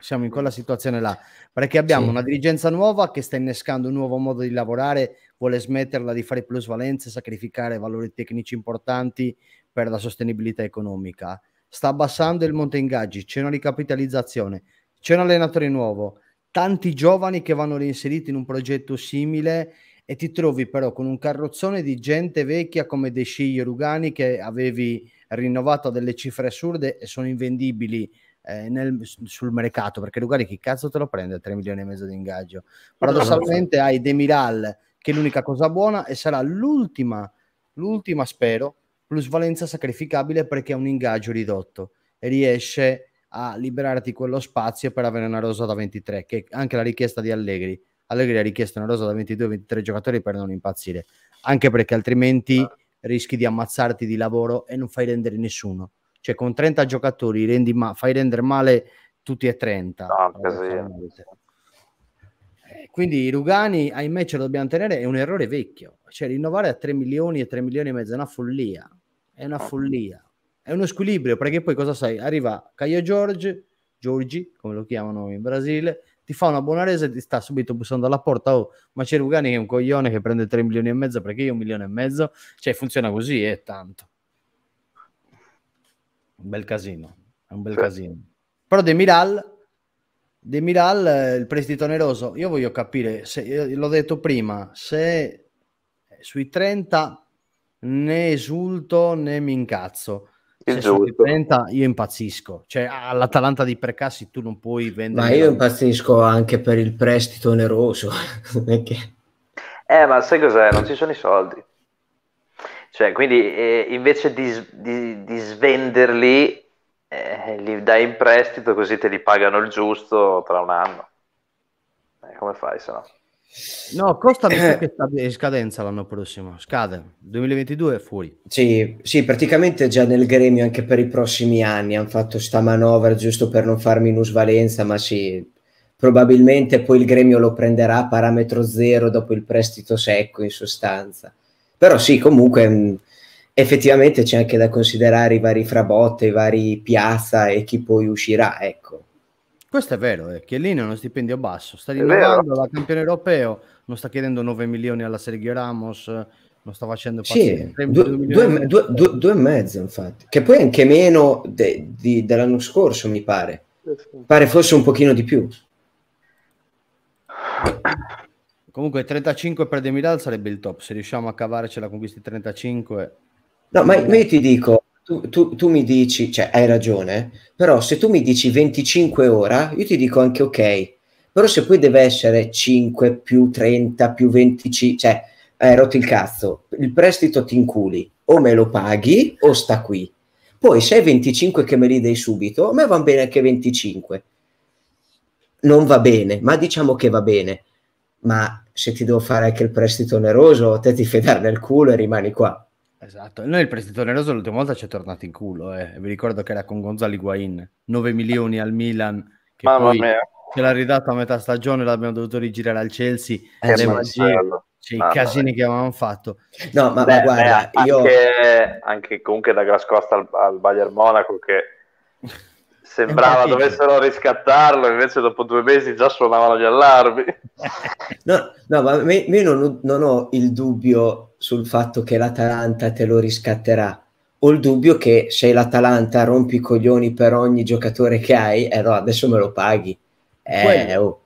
Siamo in quella situazione là. Perché abbiamo sì. una dirigenza nuova che sta innescando un nuovo modo di lavorare, vuole smetterla di fare plusvalenze, sacrificare valori tecnici importanti per la sostenibilità economica. Sta abbassando il monte ingaggi, c'è una ricapitalizzazione c'è un allenatore nuovo, tanti giovani che vanno reinseriti in un progetto simile e ti trovi però con un carrozzone di gente vecchia come De Scigli Rugani che avevi rinnovato a delle cifre assurde e sono invendibili eh, nel, sul mercato perché Rugani chi cazzo te lo prende a 3 milioni e mezzo di ingaggio paradossalmente hai De Miral che è l'unica cosa buona e sarà l'ultima l'ultima spero plusvalenza sacrificabile perché ha un ingaggio ridotto e riesce a a liberarti quello spazio per avere una rosa da 23, che anche la richiesta di Allegri. Allegri ha richiesto una rosa da 22-23 giocatori per non impazzire, anche perché altrimenti rischi di ammazzarti di lavoro e non fai rendere nessuno. Cioè con 30 giocatori rendi ma- fai rendere male tutti e 30. No, eh, quindi Rugani, ahimè, ce lo dobbiamo tenere, è un errore vecchio. Cioè rinnovare a 3 milioni e 3 milioni e mezzo è una follia. È una follia è uno squilibrio perché poi cosa sai? Arriva Caio Giorgi, Giorgi come lo chiamano in Brasile, ti fa una buona resa e ti sta subito bussando alla porta. Oh, ma c'è Rugani che è un coglione che prende 3 milioni e mezzo perché io un milione e mezzo, cioè funziona così e eh, tanto. Un bel casino, è un bel casino. Però De Miral De Miral, eh, il prestito oneroso, io voglio capire, se, eh, l'ho detto prima, se sui 30 né esulto né mi incazzo, il cioè, se giusto. 30, io impazzisco. Cioè, all'Atalanta di Precassi tu non puoi vendere. Ma io impazzisco anche per il prestito oneroso. che... eh, ma sai cos'è? Non ci sono i soldi. Cioè, quindi eh, invece di, di, di svenderli, eh, li dai in prestito così te li pagano il giusto tra un anno. Eh, come fai se no? No, Costa mi sa eh. che sta in scadenza l'anno prossimo, scade, 2022 è fuori. Sì, sì, praticamente già nel gremio anche per i prossimi anni hanno fatto sta manovra giusto per non far minusvalenza, ma sì, probabilmente poi il gremio lo prenderà a parametro zero dopo il prestito secco in sostanza. Però sì, comunque mm, effettivamente c'è anche da considerare i vari Frabotte, i vari Piazza e chi poi uscirà, ecco. Questo è vero, eh. Chiellini è uno stipendio basso, sta rinnovando la campione europeo, non sta chiedendo 9 milioni alla Sergio Ramos, non sta facendo sì, 3, due, due, due, due, due, e mezzo infatti, che poi anche meno de, di, dell'anno scorso mi pare, pare forse un pochino di più. Comunque 35 per Demiral sarebbe il top, se riusciamo a cavarcela con questi 35... No, ma io eh. ti dico, tu, tu, tu, mi dici, cioè hai ragione, però se tu mi dici 25 ora, io ti dico anche ok, però se poi deve essere 5 più 30 più 25, cioè hai rotto il cazzo, il prestito ti inculi, o me lo paghi o sta qui. Poi se hai 25 che me li dai subito, a me va bene anche 25. Non va bene, ma diciamo che va bene. Ma se ti devo fare anche il prestito oneroso, te ti fai dare nel culo e rimani qua. Esatto, noi il prestito oneroso l'ultima volta ci è tornato in culo, eh. vi ricordo che era con Gonzalo Higuain, 9 milioni al Milan, che Mamma poi mia. ce l'ha ridato a metà stagione, l'abbiamo dovuto rigirare al Chelsea, eh, le magie, cioè, i casini che avevamo fatto. No, ma, beh, ma guarda, beh, anche, io... anche, comunque da Grascosta al, al Bayern Monaco che sembrava Infatti, dovessero riscattarlo, invece dopo due mesi già suonavano gli allarmi. No, no ma me, me non, non, ho il dubbio sul fatto che l'Atalanta te lo riscatterà. Ho il dubbio che se l'Atalanta rompi i coglioni per ogni giocatore che hai, eh no, adesso me lo paghi. Eh, quello, oh,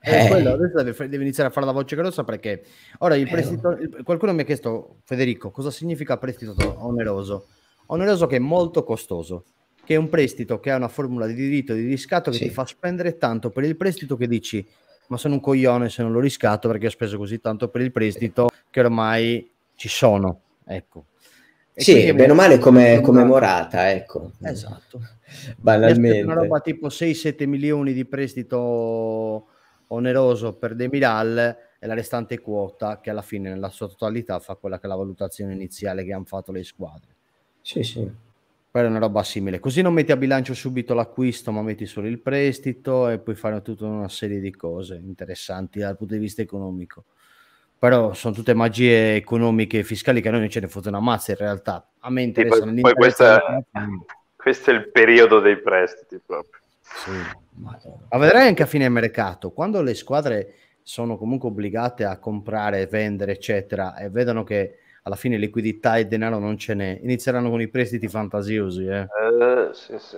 eh. eh. quello adesso deve, deve, iniziare a fare la voce grossa perché ora il eh, prestito, oh. il, qualcuno mi ha chiesto, Federico, cosa significa prestito oneroso? Oneroso che è molto costoso che è un prestito che ha una formula di diritto di riscatto che sì. ti fa spendere tanto per il prestito che dici ma sono un coglione se non lo riscatto perché ho speso così tanto per il prestito che ormai ci sono. Ecco. E sì, bene o male come, come, Morata, ecco. Esatto. Banalmente. Una roba tipo 6-7 milioni di prestito oneroso per Demiral e la restante quota che alla fine nella sua totalità fa quella che è la valutazione iniziale che hanno fatto le squadre. Sì, sì. Poi è una roba simile. Così non metti a bilancio subito l'acquisto, ma metti solo il prestito e puoi fare tutta una serie di cose interessanti dal punto di vista economico. Però sono tutte magie economiche e fiscali che a noi non ce ne fotte una mazza in realtà. A me interessano. Sì, poi, poi questa, eh, questo è il periodo dei prestiti proprio. Sì. Ma eh, vedrai anche a fine mercato, quando le squadre sono comunque obbligate a comprare, vendere, eccetera, e vedono che alla fine liquidità e denaro non ce n'è. Inizieranno con i prestiti fantasiosi. Eh. Eh, sì, sì.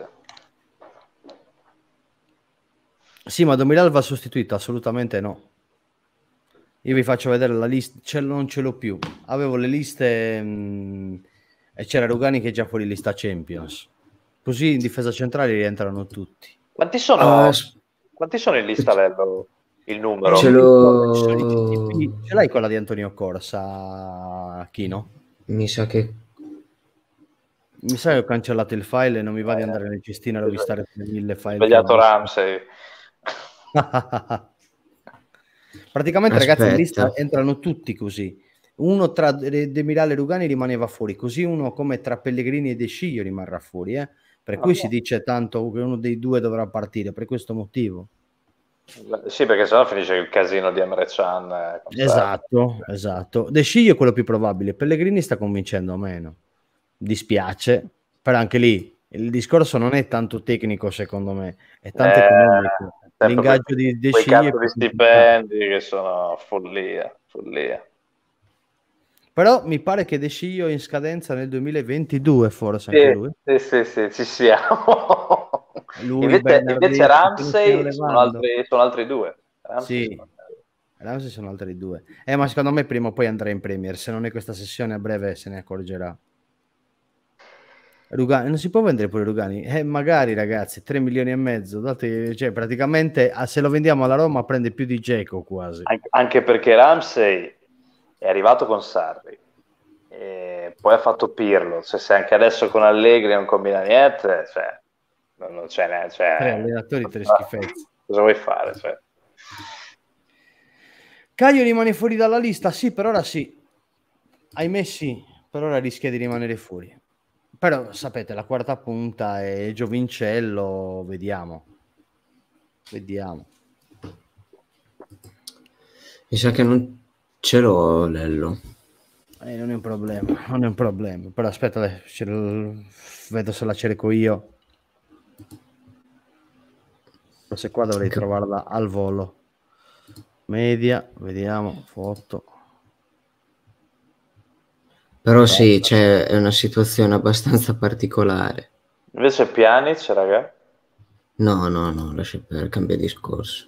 sì, ma Domiral va sostituito? Assolutamente no. Io vi faccio vedere la lista, ce non ce l'ho più. Avevo le liste mh, mm, e c'era Rugani che è già fuori lista Champions. Così in difesa centrale rientrano tutti. Quanti sono, uh, quanti sono in lista Lello? il numero. Ce, lo... ce l'hai quella di Antonio Corsa, Chino? Mi sa che... Mi sa che ho cancellato il file e non mi va eh, di andare nel cestino a revistare mille file. Svegliato Ramsey. Praticamente, Aspetta. ragazzi, in lista entrano tutti così. Uno tra Demirale e Lugani rimaneva fuori, così uno come tra Pellegrini e De Sciglio rimarrà fuori. Eh? Per ah, cui no. si dice tanto che uno dei due dovrà partire, per questo motivo. Sì, perché sennò finisce il casino di Emre Chan. Eh, esatto, eh. esatto. De Sciglio è quello più probabile. Pellegrini sta convincendo meno. Dispiace, però anche lì il discorso non è tanto tecnico, secondo me, è tanto eh, economico. L'ingaggio di De Sciglio... Quei stipendi che sono follia, follia. Però mi pare che De Sciglio in scadenza nel 2022, forse. Sì, anche lui. sì, sì, sì ci siamo. Lui, invece, invece Ramsey sono altri, sono altri, due. Ramsey sì. Ramsey sono altri due. Eh, ma secondo me prima o poi andrà in Premier. Se non è questa sessione, a breve se ne accorgerà. Rugani, non si può vendere pure Rugani? Eh, magari ragazzi, 3 milioni e mezzo. Date, cioè, praticamente ah, se lo vendiamo alla Roma prende più di Geco quasi. Anche perché Ramsey è arrivato con Sarri, poi ha fatto Pirlo. Cioè, se anche adesso con Allegri non combina niente, cioè, non c'è neanche... Cioè, eh, allenatori tre schifezze. Cosa vuoi fare? Cioè? Caio rimane fuori dalla lista? Sì, per ora sì. Ahimè sì, per ora rischia di rimanere fuori. Però sapete, la quarta punta è Giovincello, vediamo. Vediamo. Mi sa che non ce l'ho Lello. Eh, non è un problema, non è un problema. Però aspetta, vedo se la cerco io se qua dovrei trovarla al volo media vediamo foto però sì c'è cioè, è una situazione abbastanza particolare invece Pianic, raga no no no lascia per cambia discorso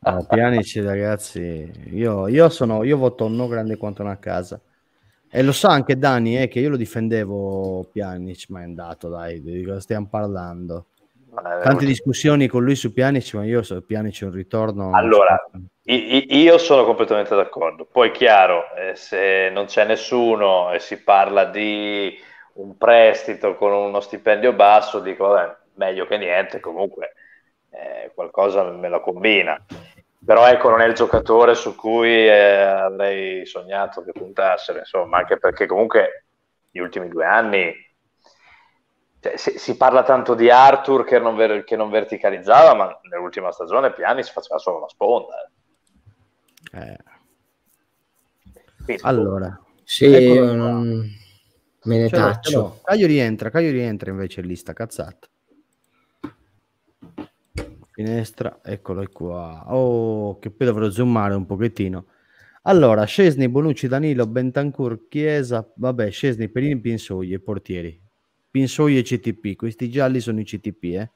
no, Pjanic ragazzi io, io, sono io voto no grande quanto una casa e lo sa anche Dani eh, che io lo difendevo Pianic, ma è andato dai di cosa stiamo parlando tante discussioni con lui su Pianici, ma io su Pianic un ritorno. Allora, io sono completamente d'accordo. Poi, è chiaro, eh, se non c'è nessuno e si parla di un prestito con uno stipendio basso, dico, vabbè, meglio che niente, comunque eh, qualcosa me lo combina. Però ecco, non è il giocatore su cui eh, avrei sognato che puntassero, insomma, anche perché comunque gli ultimi due anni cioè, si, si, parla tanto di Arthur che non, ver, che non verticalizzava, ma nell'ultima stagione Piani si faceva solo la sponda. Eh. eh. Quindi, allora, sì, ecco me ne cioè, taccio. No, Caio rientra, Caio rientra invece in lista, cazzata. Finestra, eccolo qua. Oh, che poi dovrò zoomare un pochettino. Allora, Scesni, Bonucci, Danilo, Bentancur, Chiesa, vabbè, Scesni, Perini, Pinsogli e portieri. Pinsoio e CTP, questi gialli sono i CTP, eh?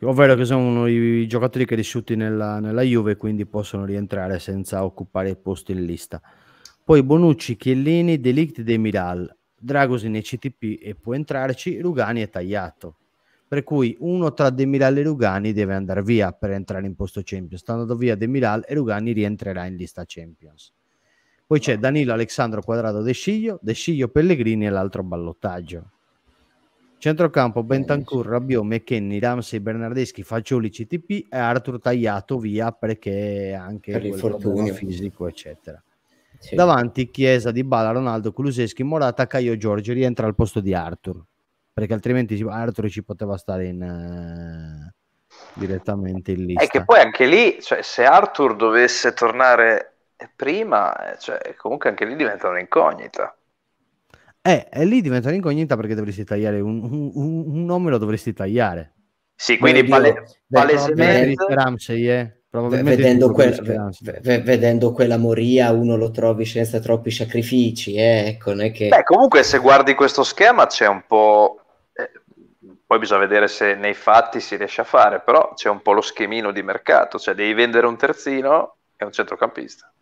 ovvero che sono i giocatori cresciuti nella, nella Juve quindi possono rientrare senza occupare il posto in lista. Poi Bonucci, Chiellini, Delict, De Miral, Dragosin e CTP e può entrarci Rugani è tagliato. Per cui uno tra De Miral e Rugani deve andare via per entrare in posto Champions. Stando via De Miral e Rugani rientrerà in lista Champions. Poi c'è Danilo Alessandro Quadrato De Sciglio, De Sciglio Pellegrini e l'altro ballottaggio. Centrocampo Bentancur, Rabiot, McKenny, Ramsey, Bernardeschi, Fagioli, CTP e Arthur tagliato via perché anche per l'infortunio fisico eccetera. Sì. Davanti Chiesa, Di Bala, Ronaldo, Kuluseschi, Morata, Caio Giorgio rientra al posto di Arthur perché altrimenti Arthur ci poteva stare in, uh, direttamente in lista. E che poi anche lì, cioè, se Arthur dovesse tornare prima, eh, cioè, comunque anche lì diventa un'incognita. Eh, e lì diventa un'incognita perché dovresti tagliare un, un, un nome, lo dovresti tagliare. Sì, quindi palesemente... Vedendo, quel, vedendo, quella moria uno lo trovi senza troppi sacrifici eh? ecco, non è che... Beh, comunque se guardi questo schema c'è un po' eh, poi bisogna vedere se nei fatti si riesce a fare però c'è un po' lo schemino di mercato cioè devi vendere un terzino e un centrocampista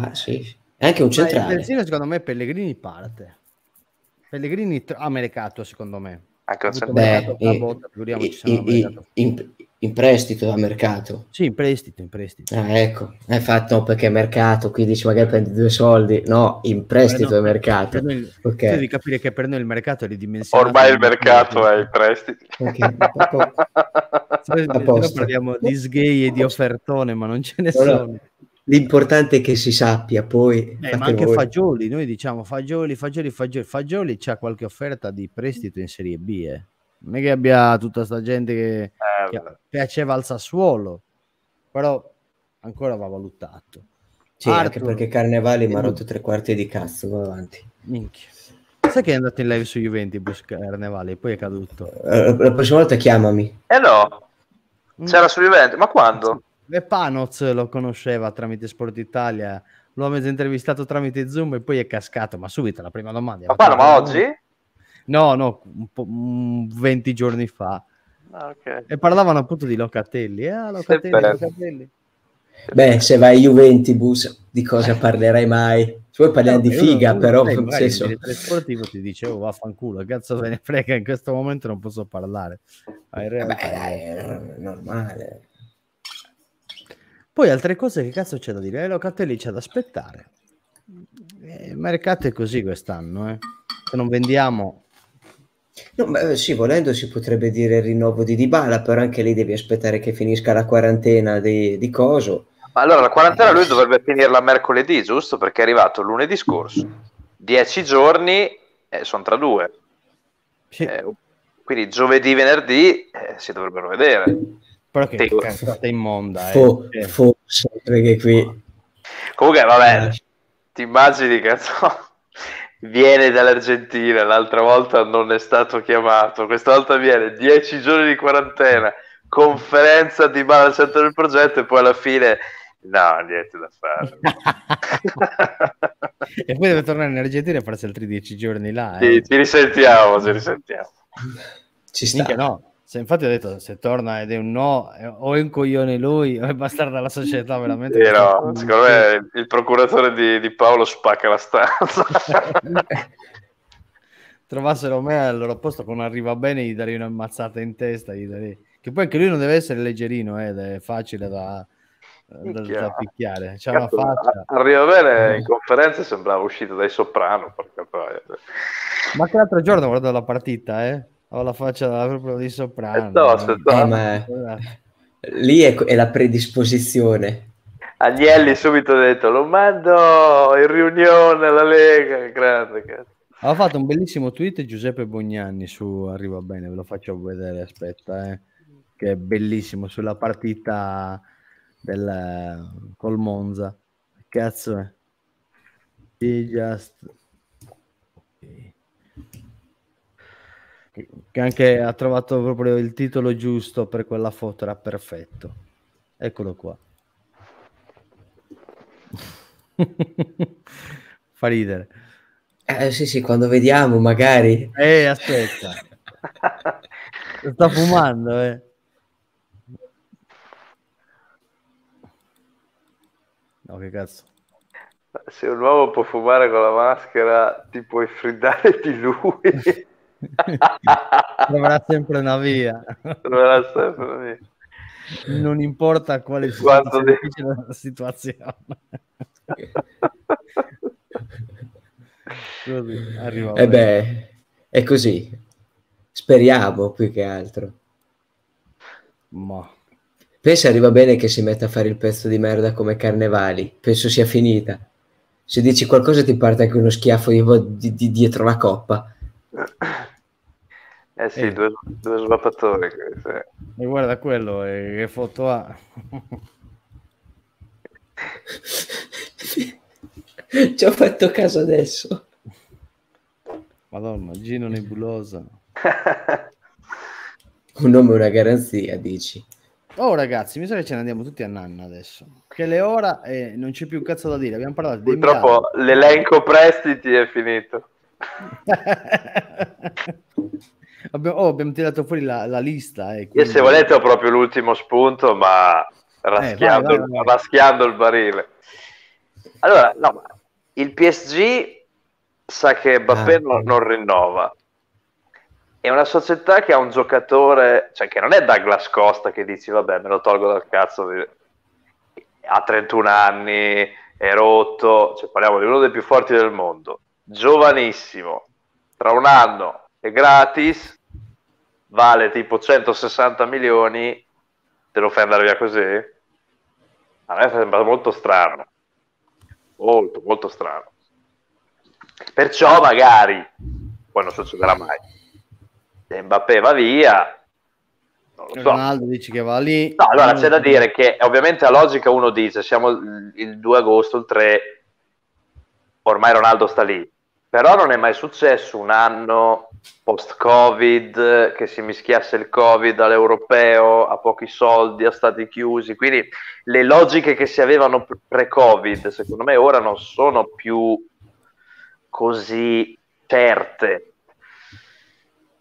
Ah, eh, sì. È anche un centrale. Persino, secondo me Pellegrini parte. Pellegrini ha mercato, secondo me. Anche un centrale. Beh, botta, i, i, in, in, prestito a mercato. Sì, in prestito, in prestito. Ah, ecco. È eh, fatto perché è mercato, qui dici magari prendi due soldi. No, in prestito no, è mercato. Noi, okay. Devi capire che per noi il mercato è ridimensionato. Ormai il mercato è il prestito. Okay. parliamo di sgay e di offertone, ma non ce ne sono. Allora L'importante è che si sappia poi. Eh, ma anche voi. Fagioli, noi diciamo Fagioli, Fagioli, Fagioli. Fagioli c'ha qualche offerta di prestito in Serie B. Eh. Non è che abbia tutta sta gente che, eh, che piaceva al Sassuolo, però ancora va valutato. Sì, Arthur, anche perché Carnevali mi ha rotto tre quarti di cazzo, va avanti. Minchia. Sai che è andato in live su Juventus Carnevali e poi è caduto. Eh, la prossima volta chiamami. Eh no, mm. c'era su Juventus, ma quando? e Panoz lo conosceva tramite Sport Italia, l'ho mezzo intervistato tramite Zoom e poi è cascato, ma subito la prima domanda. Ma parla, ma oggi? No, no, un 20 giorni fa. Ah, okay. E parlavano appunto di Locatelli. Ah, Locatelli, Locatelli. Beh, se vai Juventus, di cosa eh. parlerai mai? Poi parliamo no, di figa, però nel senso... il sportivo ti dicevo oh, vaffanculo, cazzo ve ne frega, in questo momento non posso parlare. Ma eh in realtà... Beh, dai, è normale. Poi altre cose che cazzo c'è da dire? Eh, Locatelli c'è da aspettare. Eh, il mercato è così quest'anno, eh. Se non vendiamo... No, beh, sì, volendo si potrebbe dire il rinnovo di Dybala, però anche lì devi aspettare che finisca la quarantena di, di Coso. Ma allora la quarantena lui dovrebbe finirla mercoledì, giusto? Perché è arrivato lunedì scorso. Dieci giorni eh, sono tra due. Sì. Eh, quindi giovedì, venerdì eh, si dovrebbero vedere. Però che Teo. cazzata immonda. Fo, eh. fo, sempre che qui. Comunque, vabbè, eh. ti immagini che no? viene dall'Argentina, l'altra volta non è stato chiamato, questa volta viene 10 giorni di quarantena, conferenza di Bala al centro del progetto e poi alla fine... No, niente da fare. e poi deve tornare in Argentina e farsi altri 10 giorni là. Eh. Sì, ci risentiamo, ci risentiamo. Ci sta. Mica no. Se infatti ho detto, se torna ed è un no, eh, o è un coglione lui, o è bastardo alla società, veramente. Sì, no, secondo me il procuratore di, di Paolo spacca la stanza. Trovassero me al loro posto con arriva bene, gli darei un'ammazzata in testa. Gli darei... Che poi anche lui non deve essere leggerino, eh, è facile da, da, da picchiare. C'ha una faccia. Arriva bene, eh. in conferenza sembrava uscito dai soprano. Perché... Ma che l'altro giorno guardo la partita, eh? ho la faccia da proprio di soprano. Tosto, tosto. Eh, eh lì è, è, la predisposizione. Agnelli subito ha detto lo mando in riunione alla Lega, grande cazzo. Ha fatto un bellissimo tweet Giuseppe Bognani su Arriva Bene, ve lo faccio vedere, aspetta, eh, che è bellissimo, sulla partita del, col Monza. Cazzo è? He just che anche ha trovato proprio il titolo giusto per quella foto, era perfetto. Eccolo qua. Fa ridere. Eh, sì, sì, quando vediamo magari. Eh, aspetta. Sta fumando, eh. No, che cazzo. Se un uomo può fumare con la maschera, ti puoi freddare di lui. Troverà sempre una via. Troverà sempre una via. Non importa quale sia di... la situazione. così, eh e beh, è così. Speriamo più che altro. Ma... Pensa arriva bene che si metta a fare il pezzo di merda come Carnevali. Penso sia finita. Se dici qualcosa ti parte anche uno schiaffo di, di, di dietro la coppa. Eh sì, eh. due, due svapatori. Sì. E guarda quello, eh, che foto ha. Ci ho fatto caso adesso. Madonna, Gino Nebulosa. Un nome una garanzia, dici. Oh ragazzi, mi sa che ce ne andiamo tutti a nanna adesso. Che le ora e eh, non c'è più un cazzo da dire. Abbiamo parlato di... Purtroppo l'elenco prestiti è finito. Abbiamo, oh, abbiamo tirato fuori la, la lista. Eh, quindi... Io se volete ho proprio l'ultimo spunto, ma raschiando, eh, vai, vai, vai. raschiando il barile. Allora, no, il PSG sa che ah, Mbappé ah, non, non rinnova. È una società che ha un giocatore, cioè che non è Douglas Costa che dici vabbè me lo tolgo dal cazzo, ha 31 anni, è rotto, cioè, parliamo di uno dei più forti del mondo, giovanissimo, tra un anno è gratis, vale tipo 160 milioni, te lo fai andare via così? A me sembra molto strano, molto, molto strano. Perciò magari, poi non succederà mai, se Mbappé va via, non so. Ronaldo dici che va lì. No, allora c'è da dire che ovviamente a logica uno dice, siamo il 2 agosto, il 3, ormai Ronaldo sta lì. Però non è mai successo un anno post-Covid che si mischiasse il Covid all'europeo, a pochi soldi, a stati chiusi. Quindi le logiche che si avevano pre-Covid, secondo me, ora non sono più così certe.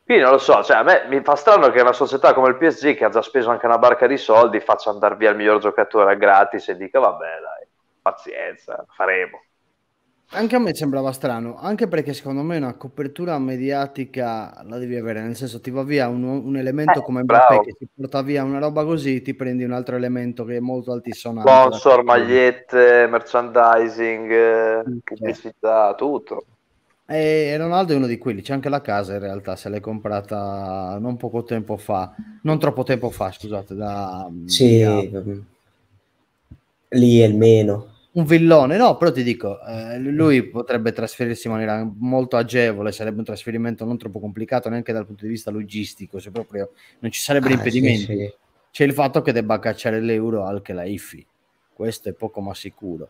Quindi non lo so, cioè a me mi fa strano che una società come il PSG, che ha già speso anche una barca di soldi, faccia andare via il miglior giocatore gratis e dica vabbè dai, pazienza, faremo anche a me sembrava strano, anche perché secondo me una copertura mediatica la devi avere, nel senso ti va via un, un elemento eh, come Mbappé che ti porta via una roba così, ti prendi un altro elemento che è molto altisonante. Sponsor, magliette, merchandising, okay. Eh, pubblicità, tutto. E Ronaldo è uno di quelli, c'è anche la casa in realtà, se l'hai comprata non poco tempo fa, non troppo tempo fa, scusate, da... Mm, sì, da... Mm, lì è il meno un villone, no, però ti dico, eh, mm. lui potrebbe trasferirsi in maniera molto agevole, sarebbe un trasferimento non troppo complicato neanche dal punto di vista logistico, se proprio non ci sarebbero ah, impedimenti. Sì, sì. C'è il fatto che debba cacciare l'euro anche la IFI, questo è poco ma sicuro,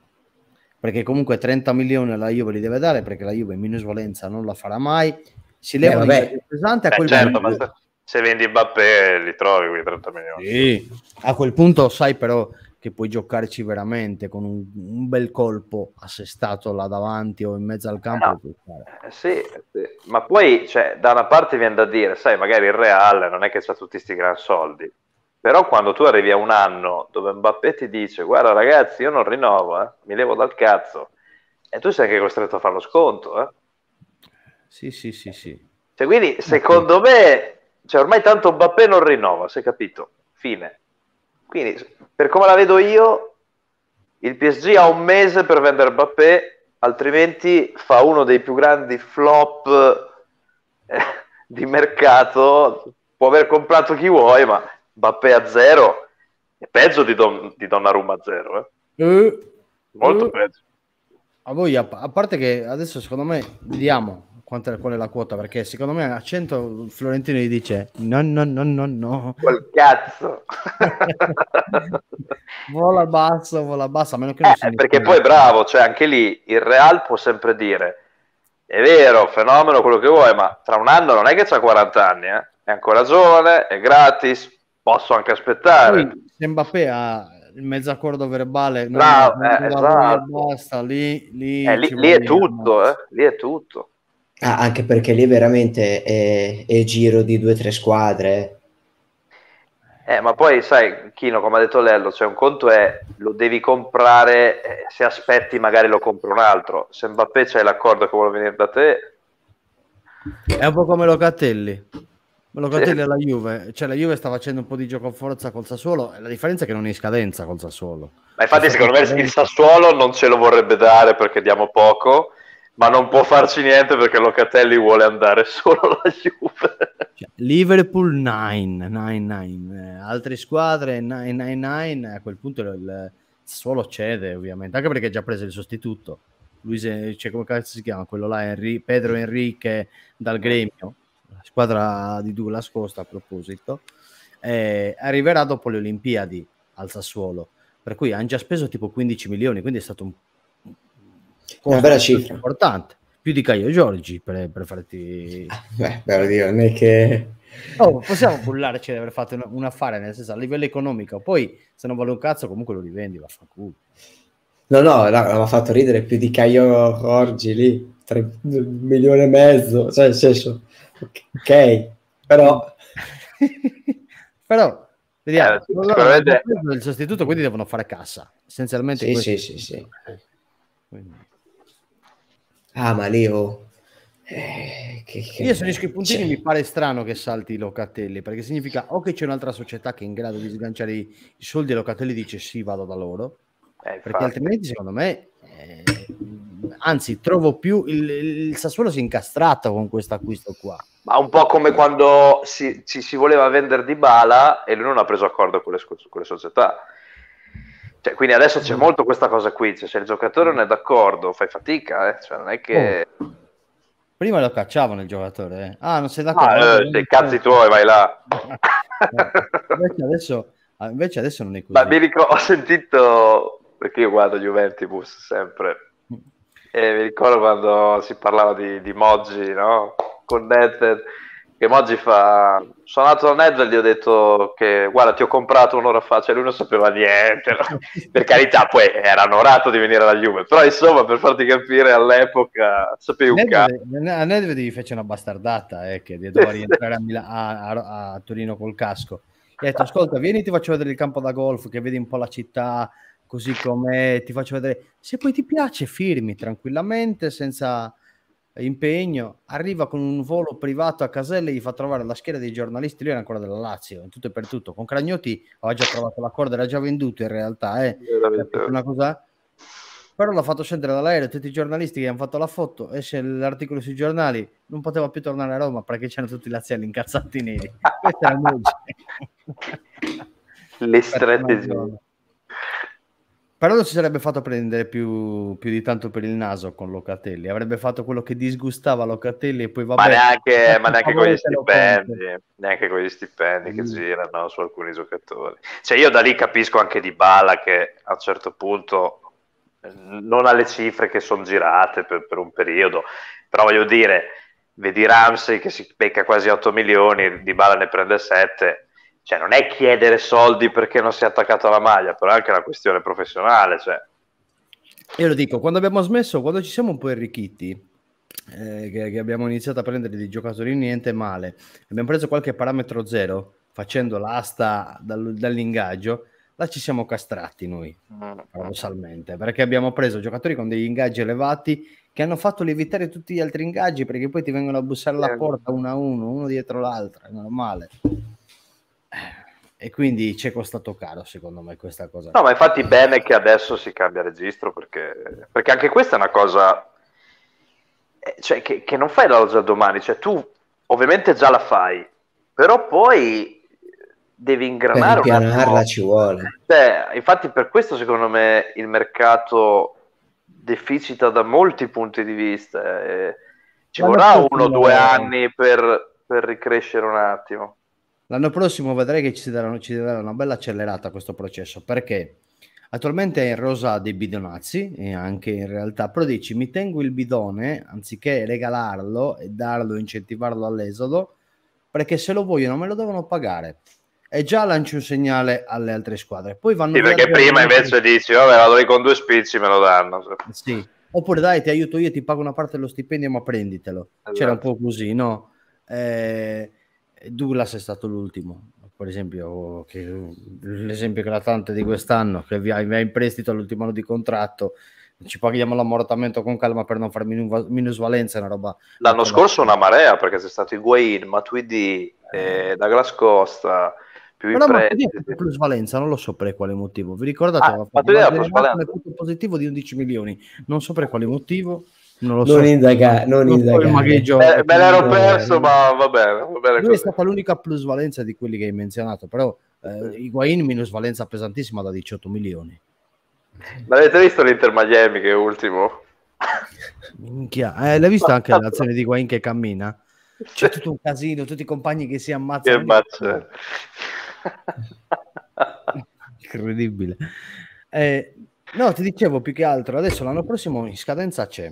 perché comunque 30 milioni la Juve li deve dare perché la Juve in minusvalenza non la farà mai, si leva eh, pesante a eh, certo, punto. Se, se vendi Mbappé li trovi quei 30 milioni. Sì. A quel punto sai però che puoi giocarci veramente con un, un bel colpo assestato là davanti o in mezzo al campo. No. Eh, sì, sì, ma poi cioè, da una parte viene da dire, sai, magari il Real non è che ha tutti questi gran soldi, però quando tu arrivi a un anno dove Mbappé ti dice guarda ragazzi io non rinnovo, eh, mi levo dal cazzo, e tu sei anche costretto a fare lo sconto. Eh? Sì, sì, sì, sì. Cioè, quindi secondo me, cioè, ormai tanto Mbappé non rinnova, si è capito? Fine. Quindi, per come la vedo io, il PSG ha un mese per vendere Mbappé, altrimenti fa uno dei più grandi flop eh, di mercato. Può aver comprato chi vuoi, ma Mbappé a zero è peggio di, Don, di Donnarumma a zero. Eh. Uh, Molto uh, peggio. A voi, a, a parte che adesso secondo me, vediamo, quanta, qual è la quota? Perché secondo me a 100 Florentino gli dice no, no, no, no, no. Quel cazzo. vola basso, vola basso, a meno che eh, Perché poi bravo, cioè anche lì il Real può sempre dire è vero, fenomeno, quello che vuoi, ma tra un anno non è che c'ha 40 anni, eh? è ancora giovane, è gratis, posso anche aspettare. Poi, se Mbappé ha il mezzo accordo verbale, Bravo, no, eh, esatto. basta, lì, lì, eh, lì, lì è tutto, eh, lì è tutto. Ah, anche perché lì veramente è, è giro di due o tre squadre. Eh, ma poi sai, Chino, come ha detto Lello, cioè un conto è lo devi comprare, eh, se aspetti magari lo compra un altro. Se Mbappé c'è l'accordo che vuole venire da te... È un po' come Locatelli. Locatelli alla Juve, cioè la Juve sta facendo un po' di gioco a forza col Sassuolo, la differenza è che non è in scadenza col Sassuolo. Ma infatti cioè, secondo me il Sassuolo non ce lo vorrebbe dare perché diamo poco, ma non può farci niente perché Locatelli vuole andare solo alla Juve. Cioè, Liverpool 9-9-9, eh, altre squadre 9-9-9, a quel punto il, il suolo cede ovviamente, anche perché ha già preso il sostituto. Lui c'è cioè, come cazzo si chiama quello là, Henry, Pedro Enrique dal Gremio, la squadra di Douglas Costa a proposito, eh, arriverà dopo le Olimpiadi al Sassuolo, per cui hanno già speso tipo 15 milioni, quindi è stato un una bella cifra. Importante. Più di Caio Giorgi, per, per farti... Beh, per non è che... Oh, possiamo bullarci di aver fatto un, affare, nel senso, a livello economico. Poi, se non vale un cazzo, comunque lo rivendi, vaffanculo. No, no, l'aveva fatto ridere più di Caio Giorgi lì, 3 milioni e mezzo, cioè, nel senso, ok, però... però vediamo eh, allora, il sostituto quindi devono fare cassa essenzialmente sì sì, sì sì, sì. Quindi. Ah, ma Leo... Eh, che, che... Io se riesco i puntini cioè... mi pare strano che salti Locatelli, perché significa o che c'è un'altra società che è in grado di sganciare i, i soldi e Locatelli dice sì, vado da loro, eh, perché altrimenti secondo me... Eh, anzi, trovo più il, il Sassuolo si è incastrato con questo acquisto qua. Ma un po' come quando si, ci si voleva vendere di bala e lui non ha preso accordo con le, con le società. Cioè, quindi adesso c'è mm. molto questa cosa qui, cioè, se il giocatore mm. non è d'accordo fai fatica, eh? cioè, non è che... Oh. Prima lo cacciavano il giocatore, eh. ah non sei d'accordo? Ah, eh, sei cazzi tuoi, vai là. invece, adesso, ah, invece adesso non è così. Ma mi ricordo, ho sentito, perché io guardo Juventus sempre, mm. e mi ricordo quando si parlava di, di Moggi, no? Connected che Moggi fa andato da Nedved gli ho detto che guarda ti ho comprato un'ora fa cioè lui non sapeva niente no? per carità poi era onorato di venire alla Juve però insomma per farti capire all'epoca sapevi un cazzo a Nedved gli fece una bastardata eh, che doveva rientrare a, Mila- a, a, a, Torino col casco gli ha detto ascolta vieni ti faccio vedere il campo da golf che vedi un po' la città così com'è ti faccio vedere se poi ti piace firmi tranquillamente senza impegno, arriva con un volo privato a Caselle, gli fa trovare la scheda dei giornalisti, lui era ancora della Lazio, in tutto e per tutto. Con Cragnotti aveva oh, già trovato la corda, era già venduto in realtà, eh. una cosa... però l'ha fatto scendere dall'aereo, tutti i giornalisti che hanno fatto la foto, esce l'articolo sui giornali, non poteva più tornare a Roma perché c'erano tutti i laziali incazzati neri. Questa era la Le strategie. Però non si sarebbe fatto prendere più, più, di tanto per il naso con Locatelli, avrebbe fatto quello che disgustava Locatelli e poi va bene. Neanche, ma neanche con gli stipendi, neanche con gli stipendi mm. che girano su alcuni giocatori. Cioè io da lì capisco anche di Bala che a un certo punto non alle cifre che sono girate per, per, un periodo, però voglio dire, vedi Ramsey che si becca quasi 8 milioni, di Bala ne prende 7, cioè, non è chiedere soldi perché non si è attaccato alla maglia, però è anche una questione professionale. Cioè. Io lo dico, quando abbiamo smesso, quando ci siamo un po' arricchiti, eh, che, che, abbiamo iniziato a prendere dei giocatori niente male, abbiamo preso qualche parametro zero facendo l'asta dal, dall'ingaggio, là ci siamo castrati noi, mm. paradossalmente, perché abbiamo preso giocatori con degli ingaggi elevati che hanno fatto lievitare tutti gli altri ingaggi perché poi ti vengono a bussare alla porta uno a uno, uno dietro l'altro, è normale e quindi ci è costato caro secondo me questa cosa. No, ma infatti bene che adesso si cambia registro perché, perché anche questa è una cosa eh, cioè, che, che, non fai dall'oggi al domani, cioè tu ovviamente già la fai, però poi devi ingranare. Per ingranarla ci vuole. Beh, cioè, infatti per questo secondo me il mercato deficita da molti punti di vista. Eh, ci ma vorrà uno o due anni per, per ricrescere un attimo. L'anno prossimo vedrai che ci si, darà, ci si darà una bella accelerata a questo processo perché attualmente è in rosa dei bidonazzi e anche in realtà, però dici mi tengo il bidone anziché regalarlo e darlo, incentivarlo all'esodo perché se lo vogliono me lo devono pagare e già lanci un segnale alle altre squadre. Poi vanno sì, perché prima invece di... dici, vabbè, vado lì con due spicci, me lo danno. Sì. Oppure dai, ti aiuto io, ti pago una parte dello stipendio, ma prenditelo. Esatto. C'era un po' così, no? Eh, Douglas è stato l'ultimo, per esempio, che, l'esempio eclatante di quest'anno, che vi ha in prestito all'ultimo anno di contratto, ci paghiamo l'ammortamento con calma per non fare minu- minusvalenza, una roba... L'anno scorso una marea, perché c'è stato Higuain, Matuidi, eh, Douglas Costa... Più Però Matuidi ha plusvalenza, non lo so per quale motivo. Vi ricordate? Ah, Matuidi ha plusvalenza. Un punto positivo di 11 milioni, non so per quale motivo non lo so. Non indagare, non, non indagare. So eh, me l'ero eh, perso, ma va bene. Va bene Lui così. è stata l'unica plusvalenza di quelli che hai menzionato, però eh, Higuain minusvalenza pesantissima da 18 milioni. Ma avete visto l'Inter Miami che è ultimo? Minchia, eh, l'hai visto anche l'azione di Higuain che cammina? C'è tutto un casino, tutti i compagni che si ammazzano. Che Incredibile. Eh, no, ti dicevo più che altro, adesso l'anno prossimo in scadenza c'è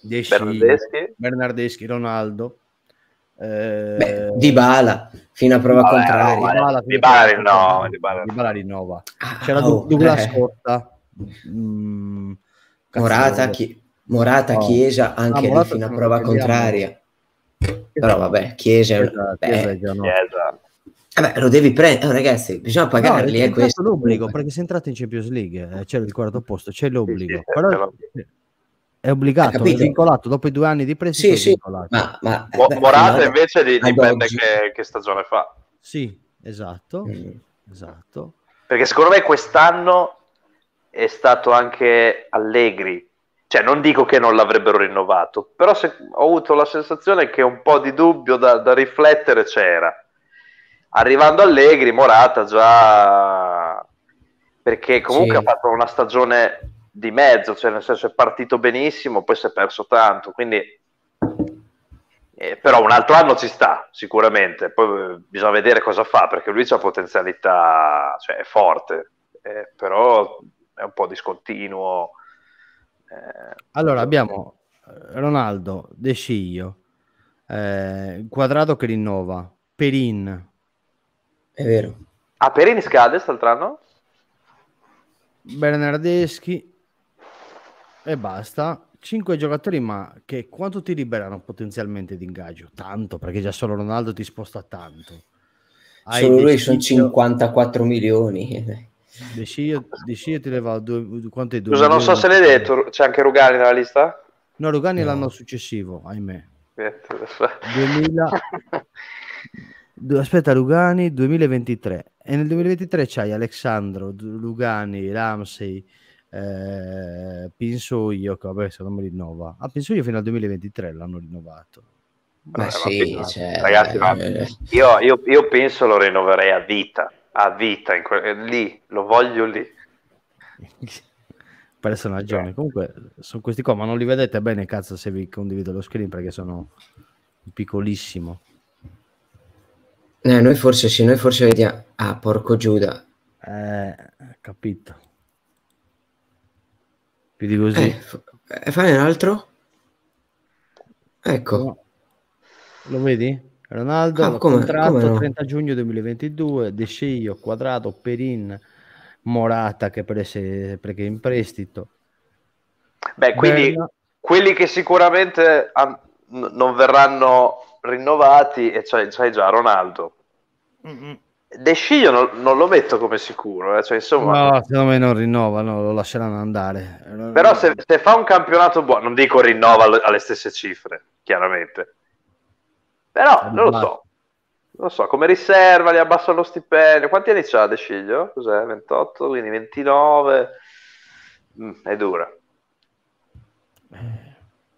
De Bernardeschi. Bernardeschi, Ronaldo. Eh... Beh, di Bala fino a prova Vabbè, contraria. No, Bala, di Bala rinnova. Di Bala, di Bala rinnova. Ah, C'era oh, Douglas eh. Costa. Mm, Morata, chi... Morata oh. Chiesa anche ah, Morata fino a prova contraria. Chiesa. Però vabbè, Chiesa, Chiesa, beh. Chiesa, no. Chiesa. Eh lo devi prendere, oh, ragazzi, bisogna pagarli. No, è eh, questo l'obbligo, perché se entrate in Champions League eh, c'è il quarto posto, c'è l'obbligo. Sì, sì, però... È obbligato, è vincolato dopo i due anni di prestito. Sì, sì. Ma, ma, Mo, eh, Morata invece di, dipende che, che, stagione fa. Sì, esatto, mm. esatto. Perché secondo me quest'anno è stato anche Allegri. Cioè, non dico che non l'avrebbero rinnovato, però se, ho avuto la sensazione che un po' di dubbio da, da riflettere c'era. Arrivando Allegri, Morata già... Perché comunque sì. ha fatto una stagione di mezzo, cioè nel senso è partito benissimo, poi si è perso tanto, quindi eh, però un altro anno ci sta sicuramente, poi eh, bisogna vedere cosa fa perché lui ha potenzialità, cioè è forte, eh, però è un po' discontinuo. Eh. Allora abbiamo eh, Ronaldo, De Sciglio, Quadrato che rinnova, Perin. È vero. Ah, Perin scade quest'altro anno? Bernardeschi e basta. 5 giocatori, ma che quanto ti liberano potenzialmente di ingaggio? Tanto, perché già solo Ronaldo ti sposta tanto. Hai solo lui sono 54 milioni. Deciglio, deciglio ti levo due, quanto due Scusa, non so se l'hai detto, c'è anche Rugani nella lista? No, Rugani no. l'anno successivo, ahimè. 2000... Aspetta, Rugani 2023. E nel 2023 c'hai Alexandro, Lugani, Ramsey, eh, penso io che vabbè se non mi rinnova ah penso io fino al 2023 l'hanno rinnovato ma eh, sì, ma, cioè, ragazzi, ma eh, eh. io, io, io, penso lo rinnoverei a vita, a vita, que- eh, lì, lo voglio lì. Personaggio, eh. Cioè. comunque sono questi qua, ma non li vedete bene cazzo se vi condivido lo screen perché sono piccolissimo. Eh, noi forse sì, noi forse vediamo... Ah, porco Giuda. Eh, capito più di così. Eh, f- eh, fai un altro? Ecco. No. Lo vedi? Ronaldo, ah, come, contratto come no? 30 giugno 2022, De Sciglio, Quadrato, Perin, Morata che prese perché in prestito. Beh, quindi Bella. quelli che sicuramente an- non verranno rinnovati, e c'hai, c'hai già Ronaldo. Mm-hmm. De Sciglio non, non, lo metto come sicuro, eh? cioè, insomma... no, secondo me non rinnovano, lo lasceranno andare. Però se, se, fa un campionato buono, non dico rinnova alle stesse cifre, chiaramente, però ah, non lo so, non lo so, come riserva, gli abbassano lo stipendio, quanti anni c'ha De Sciglio? Cos'è? 28, quindi 29, mm, è dura.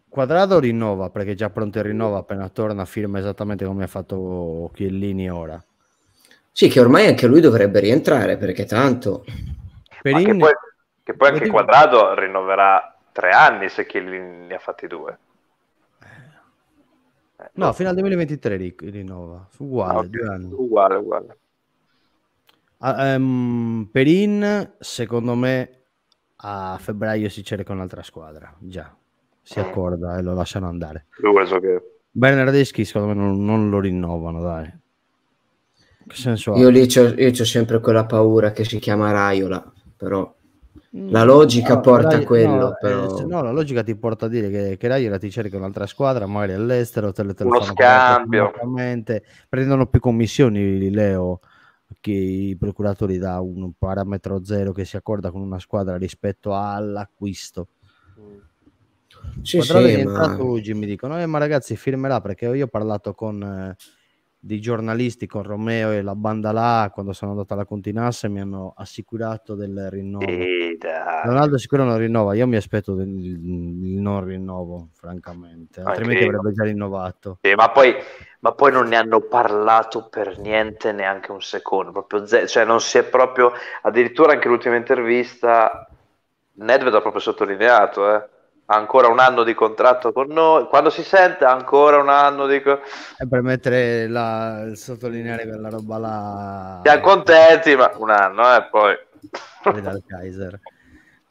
Quadrado rinnova perché è già pronto il rinnovo appena torna firma esattamente come ha fatto Chiellini ora sì, che ormai anche lui dovrebbe rientrare perché tanto... Perin... Che poi, che poi anche Quadrado rinnoverà tre anni se Chiellini ne ha fatti due. Eh, no, fino al 2023 ric- rinnova. Uguale, no, uguale, uguale. Ah, um, ehm, Perin, secondo me, a febbraio si cerca un'altra squadra. Già, si accorda e lo lasciano andare. Bernardeschi, secondo me, non, non lo rinnovano, dai che senso ha? Io lì c'ho, io c'ho sempre quella paura che si chiama Raiola, però... Mm. La logica no, porta a quello, no, però. Eh, no, la logica ti porta a dire che, che Raiola ti cerca un'altra squadra, magari all'estero, te, te lo scambio. Prendono più commissioni, Leo, che i procuratori da un parametro zero che si accorda con una squadra rispetto all'acquisto. Sì, Quadrado sì, ma... Luigi, mi dicono, eh, ma ragazzi, firmerà perché io ho parlato con... Eh, di giornalisti con Romeo e la banda là quando sono andato alla Continassa mi hanno assicurato del rinnovo. Ronaldo sicuro non rinnova, io mi aspetto il non rinnovo, francamente, ah, altrimenti avrebbe già rinnovato. Sì, ma, poi, ma, poi, non ne hanno parlato per niente neanche un secondo, proprio ze- cioè non si è proprio addirittura anche l'ultima intervista Nedved ha proprio sottolineato, eh ancora un anno di contratto con noi. Quando si sente, ancora un anno di. E per mettere la sottolineare quella roba là. Siamo contenti, ma un anno, e eh, poi. Dal Kaiser.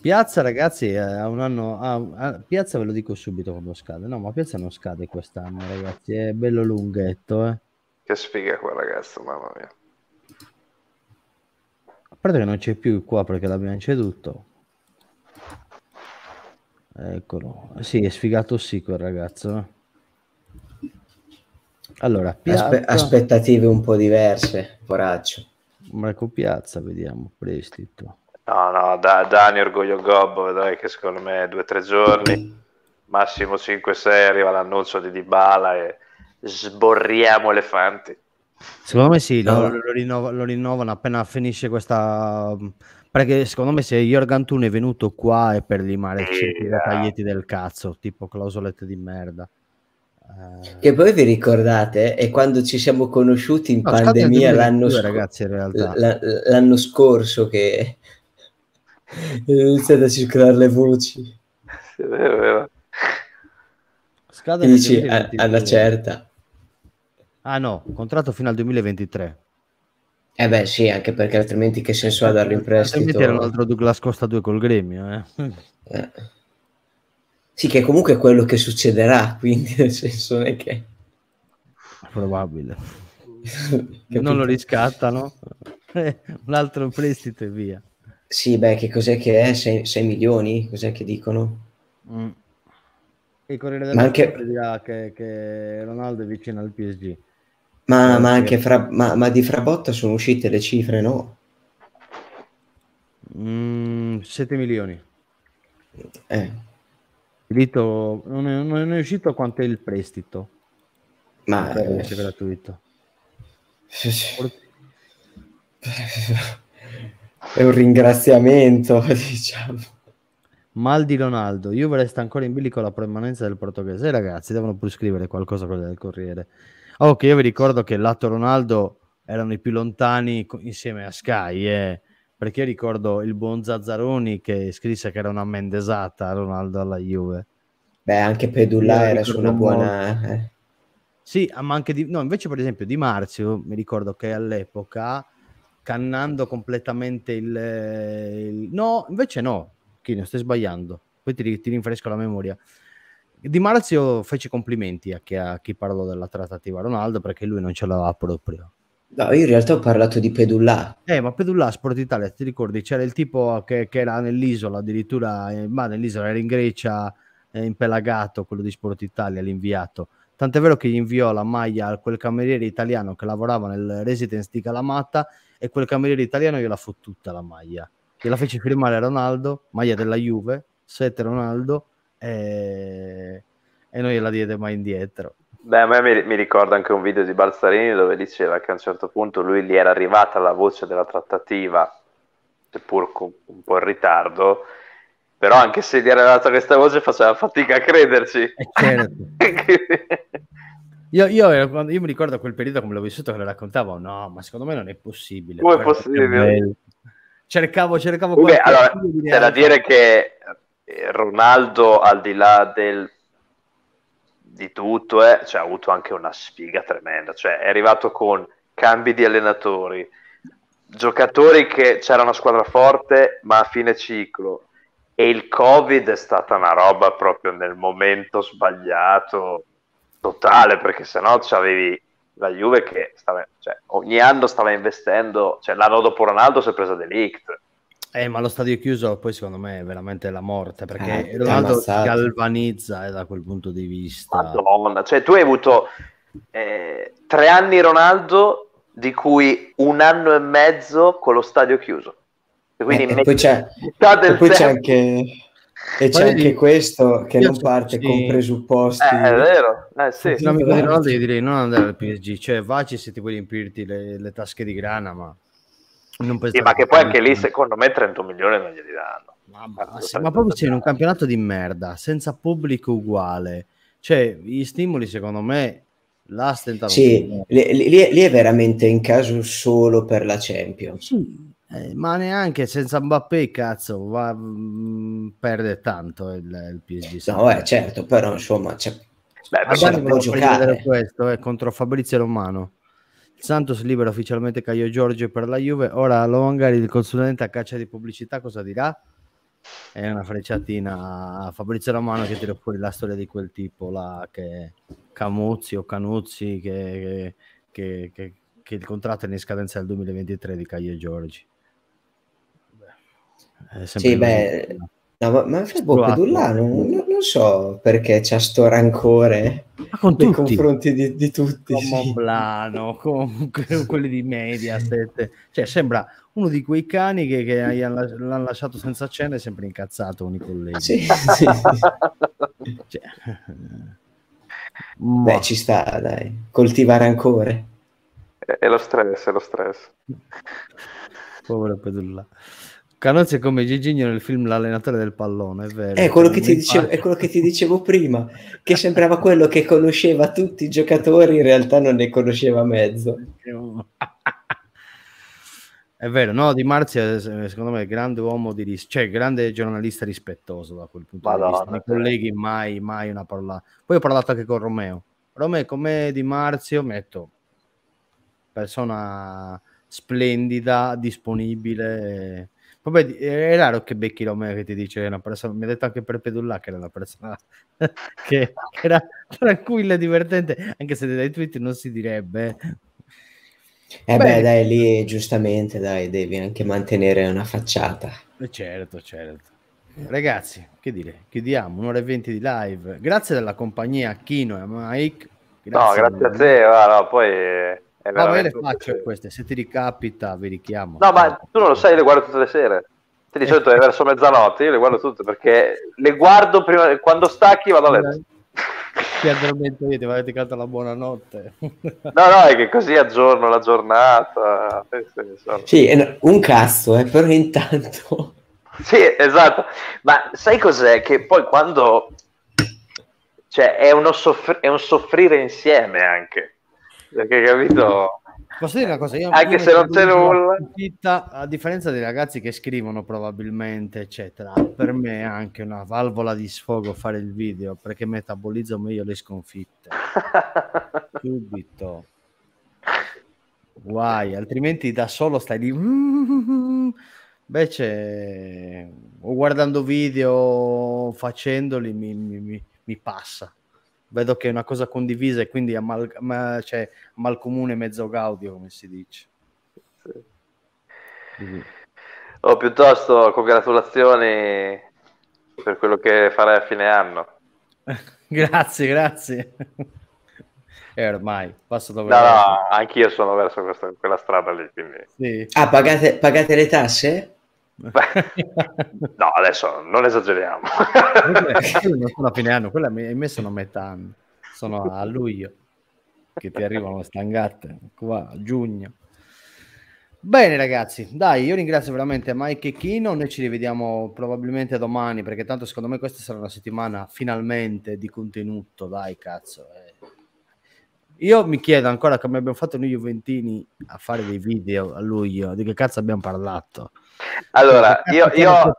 Piazza, ragazzi, eh, ha un anno. A, ah, piazza ve lo dico subito quando scade. No, ma Piazza non scade quest'anno, ragazzi. È bello lunghetto, eh. Che sfiga qua, ragazzo, mamma mia. A parte che non c'è più qua perché l'abbiamo ceduto Eccolo. Sì, è sfigato sì quel ragazzo. Allora, Piazza... Aspe- aspettative un po' diverse, coraggio. Marco ecco, Piazza, vediamo, prestito. No, no, da, Dani Orgoglio Gobbo, vedrai che secondo me due o tre giorni, massimo 5-6 arriva l'annuncio di Dybala e sborriamo elefanti. Secondo me sì, lo, lo, rinnova, lo rinnovano appena finisce questa perché secondo me se Jorgan Thun è venuto qua è per limare sì, certi dettaglietti del cazzo, tipo clausolette di merda. Eh... Che poi vi ricordate? È quando ci siamo conosciuti in no, pandemia l'anno, sc- ragazzi, in l- l'anno scorso che è iniziato a circolare le voci. Scadono è vero. Dici, a, alla certa. Ah no, contratto fino al 2023. Eh beh sì, anche perché altrimenti che senso ha darlo in prestito? Era un altro Douglas Costa 2 col Gremio. Eh. eh. Sì, che comunque è quello che succederà, quindi nel senso è che... Probabile. non lo riscattano. un altro prestito e via. Sì, beh, che cos'è che è? 6, milioni? Cos'è che dicono? Mm. Il Corriere della Ma anche... che, che Ronaldo è vicino al PSG. Ma, ma anche fra, ma, ma di Frabotta sono uscite le cifre, no? Mm, 7 milioni. Eh. Dito, non, è, non è uscito quanto è il prestito. Ma è eh, gratuito. Sì, sì. È un ringraziamento, diciamo. Mal di Ronaldo, Juve resta ancora in bilico la permanenza del portoghese. Eh, ragazzi, devono pure scrivere qualcosa quello del Corriere. Oh, che io vi ricordo che lato Ronaldo erano i più lontani insieme a Sky, eh, perché ricordo il buon Zazzaroni che scrisse che era una mendesata Ronaldo alla Juve. Beh, anche Pedulla era su una buona... Eh. Sì, ah, ma anche di... No, invece per esempio Di Marzio, mi ricordo che all'epoca, cannando completamente il... Eh, il... No, invece no, Chino, stai sbagliando, poi ti, ti rinfresco la memoria. Di Marzio fece complimenti a chi, a chi parlò della trattativa Ronaldo perché lui non ce l'aveva proprio. No, io in realtà ho parlato di Pedullà. Eh, ma Pedullà, Sport Italia, ti ricordi? C'era il tipo che, che era nell'isola, addirittura, eh, ma nell'isola era in Grecia, eh, impelagato, quello di Sport Italia, l'inviato. Tant'è vero che gli inviò la maglia a quel cameriere italiano che lavorava nel residence di Calamata e quel cameriere italiano gliela fu tutta la maglia la fece firmare a Ronaldo, maglia della Juve, 7 Ronaldo, e, e noi gliela diede mai indietro. Beh, a me mi, mi ricorda anche un video di Balzarini dove diceva che a un certo punto lui gli era arrivata la voce della trattativa, seppur con un po' in ritardo, però anche se gli era arrivata questa voce faceva fatica a crederci. Eh, certo. Io, io, io, mi ricordo quel periodo come l'ho vissuto che lo raccontavo, no, ma secondo me non è possibile. Come è possibile? cercavo, cercavo Beh, allora, c'è da dire che eh, Ronaldo al di là del, di tutto eh, cioè, ha avuto anche una sfiga tremenda cioè, è arrivato con cambi di allenatori giocatori che c'era una squadra forte ma a fine ciclo e il covid è stata una roba proprio nel momento sbagliato totale perché sennò avevi la Juve che stava, cioè, ogni anno stava investendo, cioè, l'anno dopo Ronaldo si è presa Delict. Eh, ma lo stadio chiuso poi secondo me è veramente la morte perché eh, Ronaldo galvanizza eh, da quel punto di vista. Madonna, cioè tu hai avuto eh, tre anni Ronaldo di cui un anno e mezzo con lo stadio chiuso. E, quindi eh, e poi c'è, e poi c'è anche e c'è anche questo che non parte sì. con presupposti. Eh, è vero, eh, sì. No, mi di Ronaldo io direi non andare al PSG, cioè vaci se ti vuoi riempirti le, le tasche di grana, ma non penso... Sì, ma che poi anche lì secondo me 30 milioni non glieli danno. Mamma, eh, se, ma proprio sei in un campionato di merda, senza pubblico uguale, cioè gli stimoli secondo me l'ha stentato. Sì, lì, lì, lì, è veramente in caso solo per la Champions. Sì eh, ma neanche senza Mbappé, cazzo, va, mh, mm, perde tanto il, il PSG. No, è certo, però insomma, c'è, Beh, però giocare. questo è eh, contro Fabrizio Romano. Santos libera ufficialmente Caio Giorgio per la Juve. Ora Longari, il consulente a caccia di pubblicità, cosa dirà? È una frecciatina a Fabrizio Romano che tira fuori la storia di quel tipo là che Camuzzi o Canuzzi che, che, che, che il contratto è in scadenza del 2023 di Caio Giorgi sì, beh, no, ma, ma Facebook Pedulla non, non, so perché c'ha sto rancore con nei tutti. confronti di, di tutti. Con sì. Moblano, con, quelli di Mediaset. Cioè, sembra uno di quei cani che, che l'hanno lasciato senza cena e sempre incazzato con i colleghi. Ah, sì, sì. cioè, Beh, ci sta, dai. Coltiva rancore. È lo stress, è lo stress. Povero Pedulla. Canozzi è come Gigigno nel film L'allenatore del pallone, è vero. È quello, cioè, che ti, dicevo, è quello che ti dicevo prima, che sembrava quello che conosceva tutti i giocatori, in realtà non ne conosceva mezzo. È vero, no, Di Marzia eh, secondo me è grande uomo di ris- cioè grande giornalista rispettoso da quel punto Madonna, di vista. I eh. colleghi mai, mai una parola. Poi ho parlato anche con Romeo. Romeo come Di Marzio metto persona splendida, disponibile Vabbè, è raro che becchi l'uomo che ti dice una persona. Mi ha detto anche per Pedulla che era una persona che era tranquilla e divertente, anche se dai tweet non si direbbe. Eh beh, beh, dai, lì giustamente, dai, devi anche mantenere una facciata. Eh, certo, certo. Ragazzi, che dire, chiudiamo un'ora e venti di live. Grazie della compagnia a Kino e a Mike. Grazie no, grazie a te, guarda, poi eh, è ma io le faccio queste, se ti ricapita vi richiamo. No, ma tu non lo sai, io le guardo tutte le sere. Ti di eh. solito è verso mezzanotte, io le guardo tutte perché le guardo prima, quando stacchi vado a letto. Ti addormento io, ti avete cantato la buonanotte. no, no, è che così aggiorno la giornata. Sì, è un cazzo, eh, però intanto... Sì, esatto. Ma sai cos'è? Che poi quando... Cioè, è, uno soffri- è un soffrire insieme anche perché capito? Posso dire una cosa? Io Anche se non c'è nulla. A differenza dei ragazzi che scrivono probabilmente, eccetera, per me è anche una valvola di sfogo fare il video perché metabolizzo meglio le sconfitte. Subito. Guai, altrimenti da solo stai lì. Invece, o guardando video, facendoli, mi, mi, mi passa vedo che è una cosa condivisa e quindi mal, ma- cioè, malcomune mezzo gaudio, come si dice. Sì. mm O oh, piuttosto congratulazioni per quello che farai a fine anno. grazie, grazie. E eh, ormai passo dopo. No, no, anch'io sono verso questa, quella strada lì. Quindi... Sì. Ah, pagate, pagate le tasse? no, adesso non esageriamo. non sono a fine anno, quella mi hai messo a metà anno, sono a luglio che ti arrivano le stangate qua a giugno. Bene ragazzi, dai, io ringrazio veramente Mike e Chino, noi ci rivediamo probabilmente domani perché tanto secondo me questa sarà una settimana finalmente di contenuto, dai cazzo. Eh. Io mi chiedo ancora come abbiamo fatto noi Juventini a fare dei video a luglio, di che cazzo abbiamo parlato allora, io, io,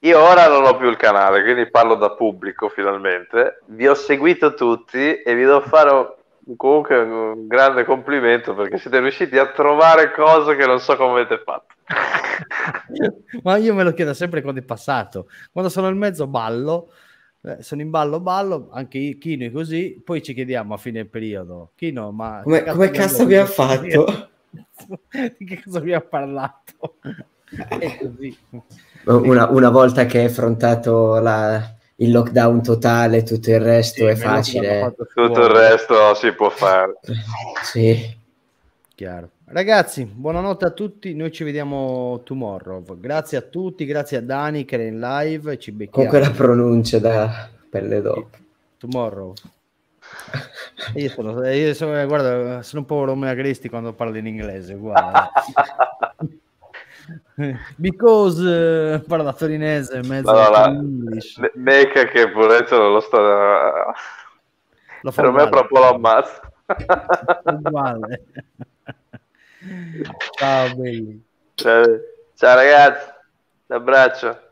io, ora non ho più il canale, quindi parlo da pubblico finalmente. Vi ho seguito tutti e vi devo fare comunque un grande complimento perché siete riusciti a trovare cose che non so come avete fatto. Ma io me lo chiedo sempre quando è passato. Quando sono in mezzo ballo, eh, sono in ballo ballo, anche Chino è così, poi ci chiediamo a fine periodo, Chino, ma... Come, come cazzo abbiamo fatto? di che cosa vi ha parlato? Una, una, volta che hai affrontato la, il lockdown totale, tutto il resto sì, è facile. Tutto il resto si può fare. sì. Chiaro. Ragazzi, buonanotte a tutti. Noi ci vediamo tomorrow. Grazie a tutti, grazie a Dani che era in live. Ci becchiamo. Con quella pronuncia da pelle d'oca. Tomorrow. Io sono, eh, io sono, eh, guarda, sono un po' Romeo Cristi quando parlo in inglese, guarda. Because uh, parla torinese, mezzo allora, English. Neca che pure non lo sta... Lo fa per me è proprio lo ammazza. uguale. Ciao belli. Ciao, ciao ragazzi, un abbraccio.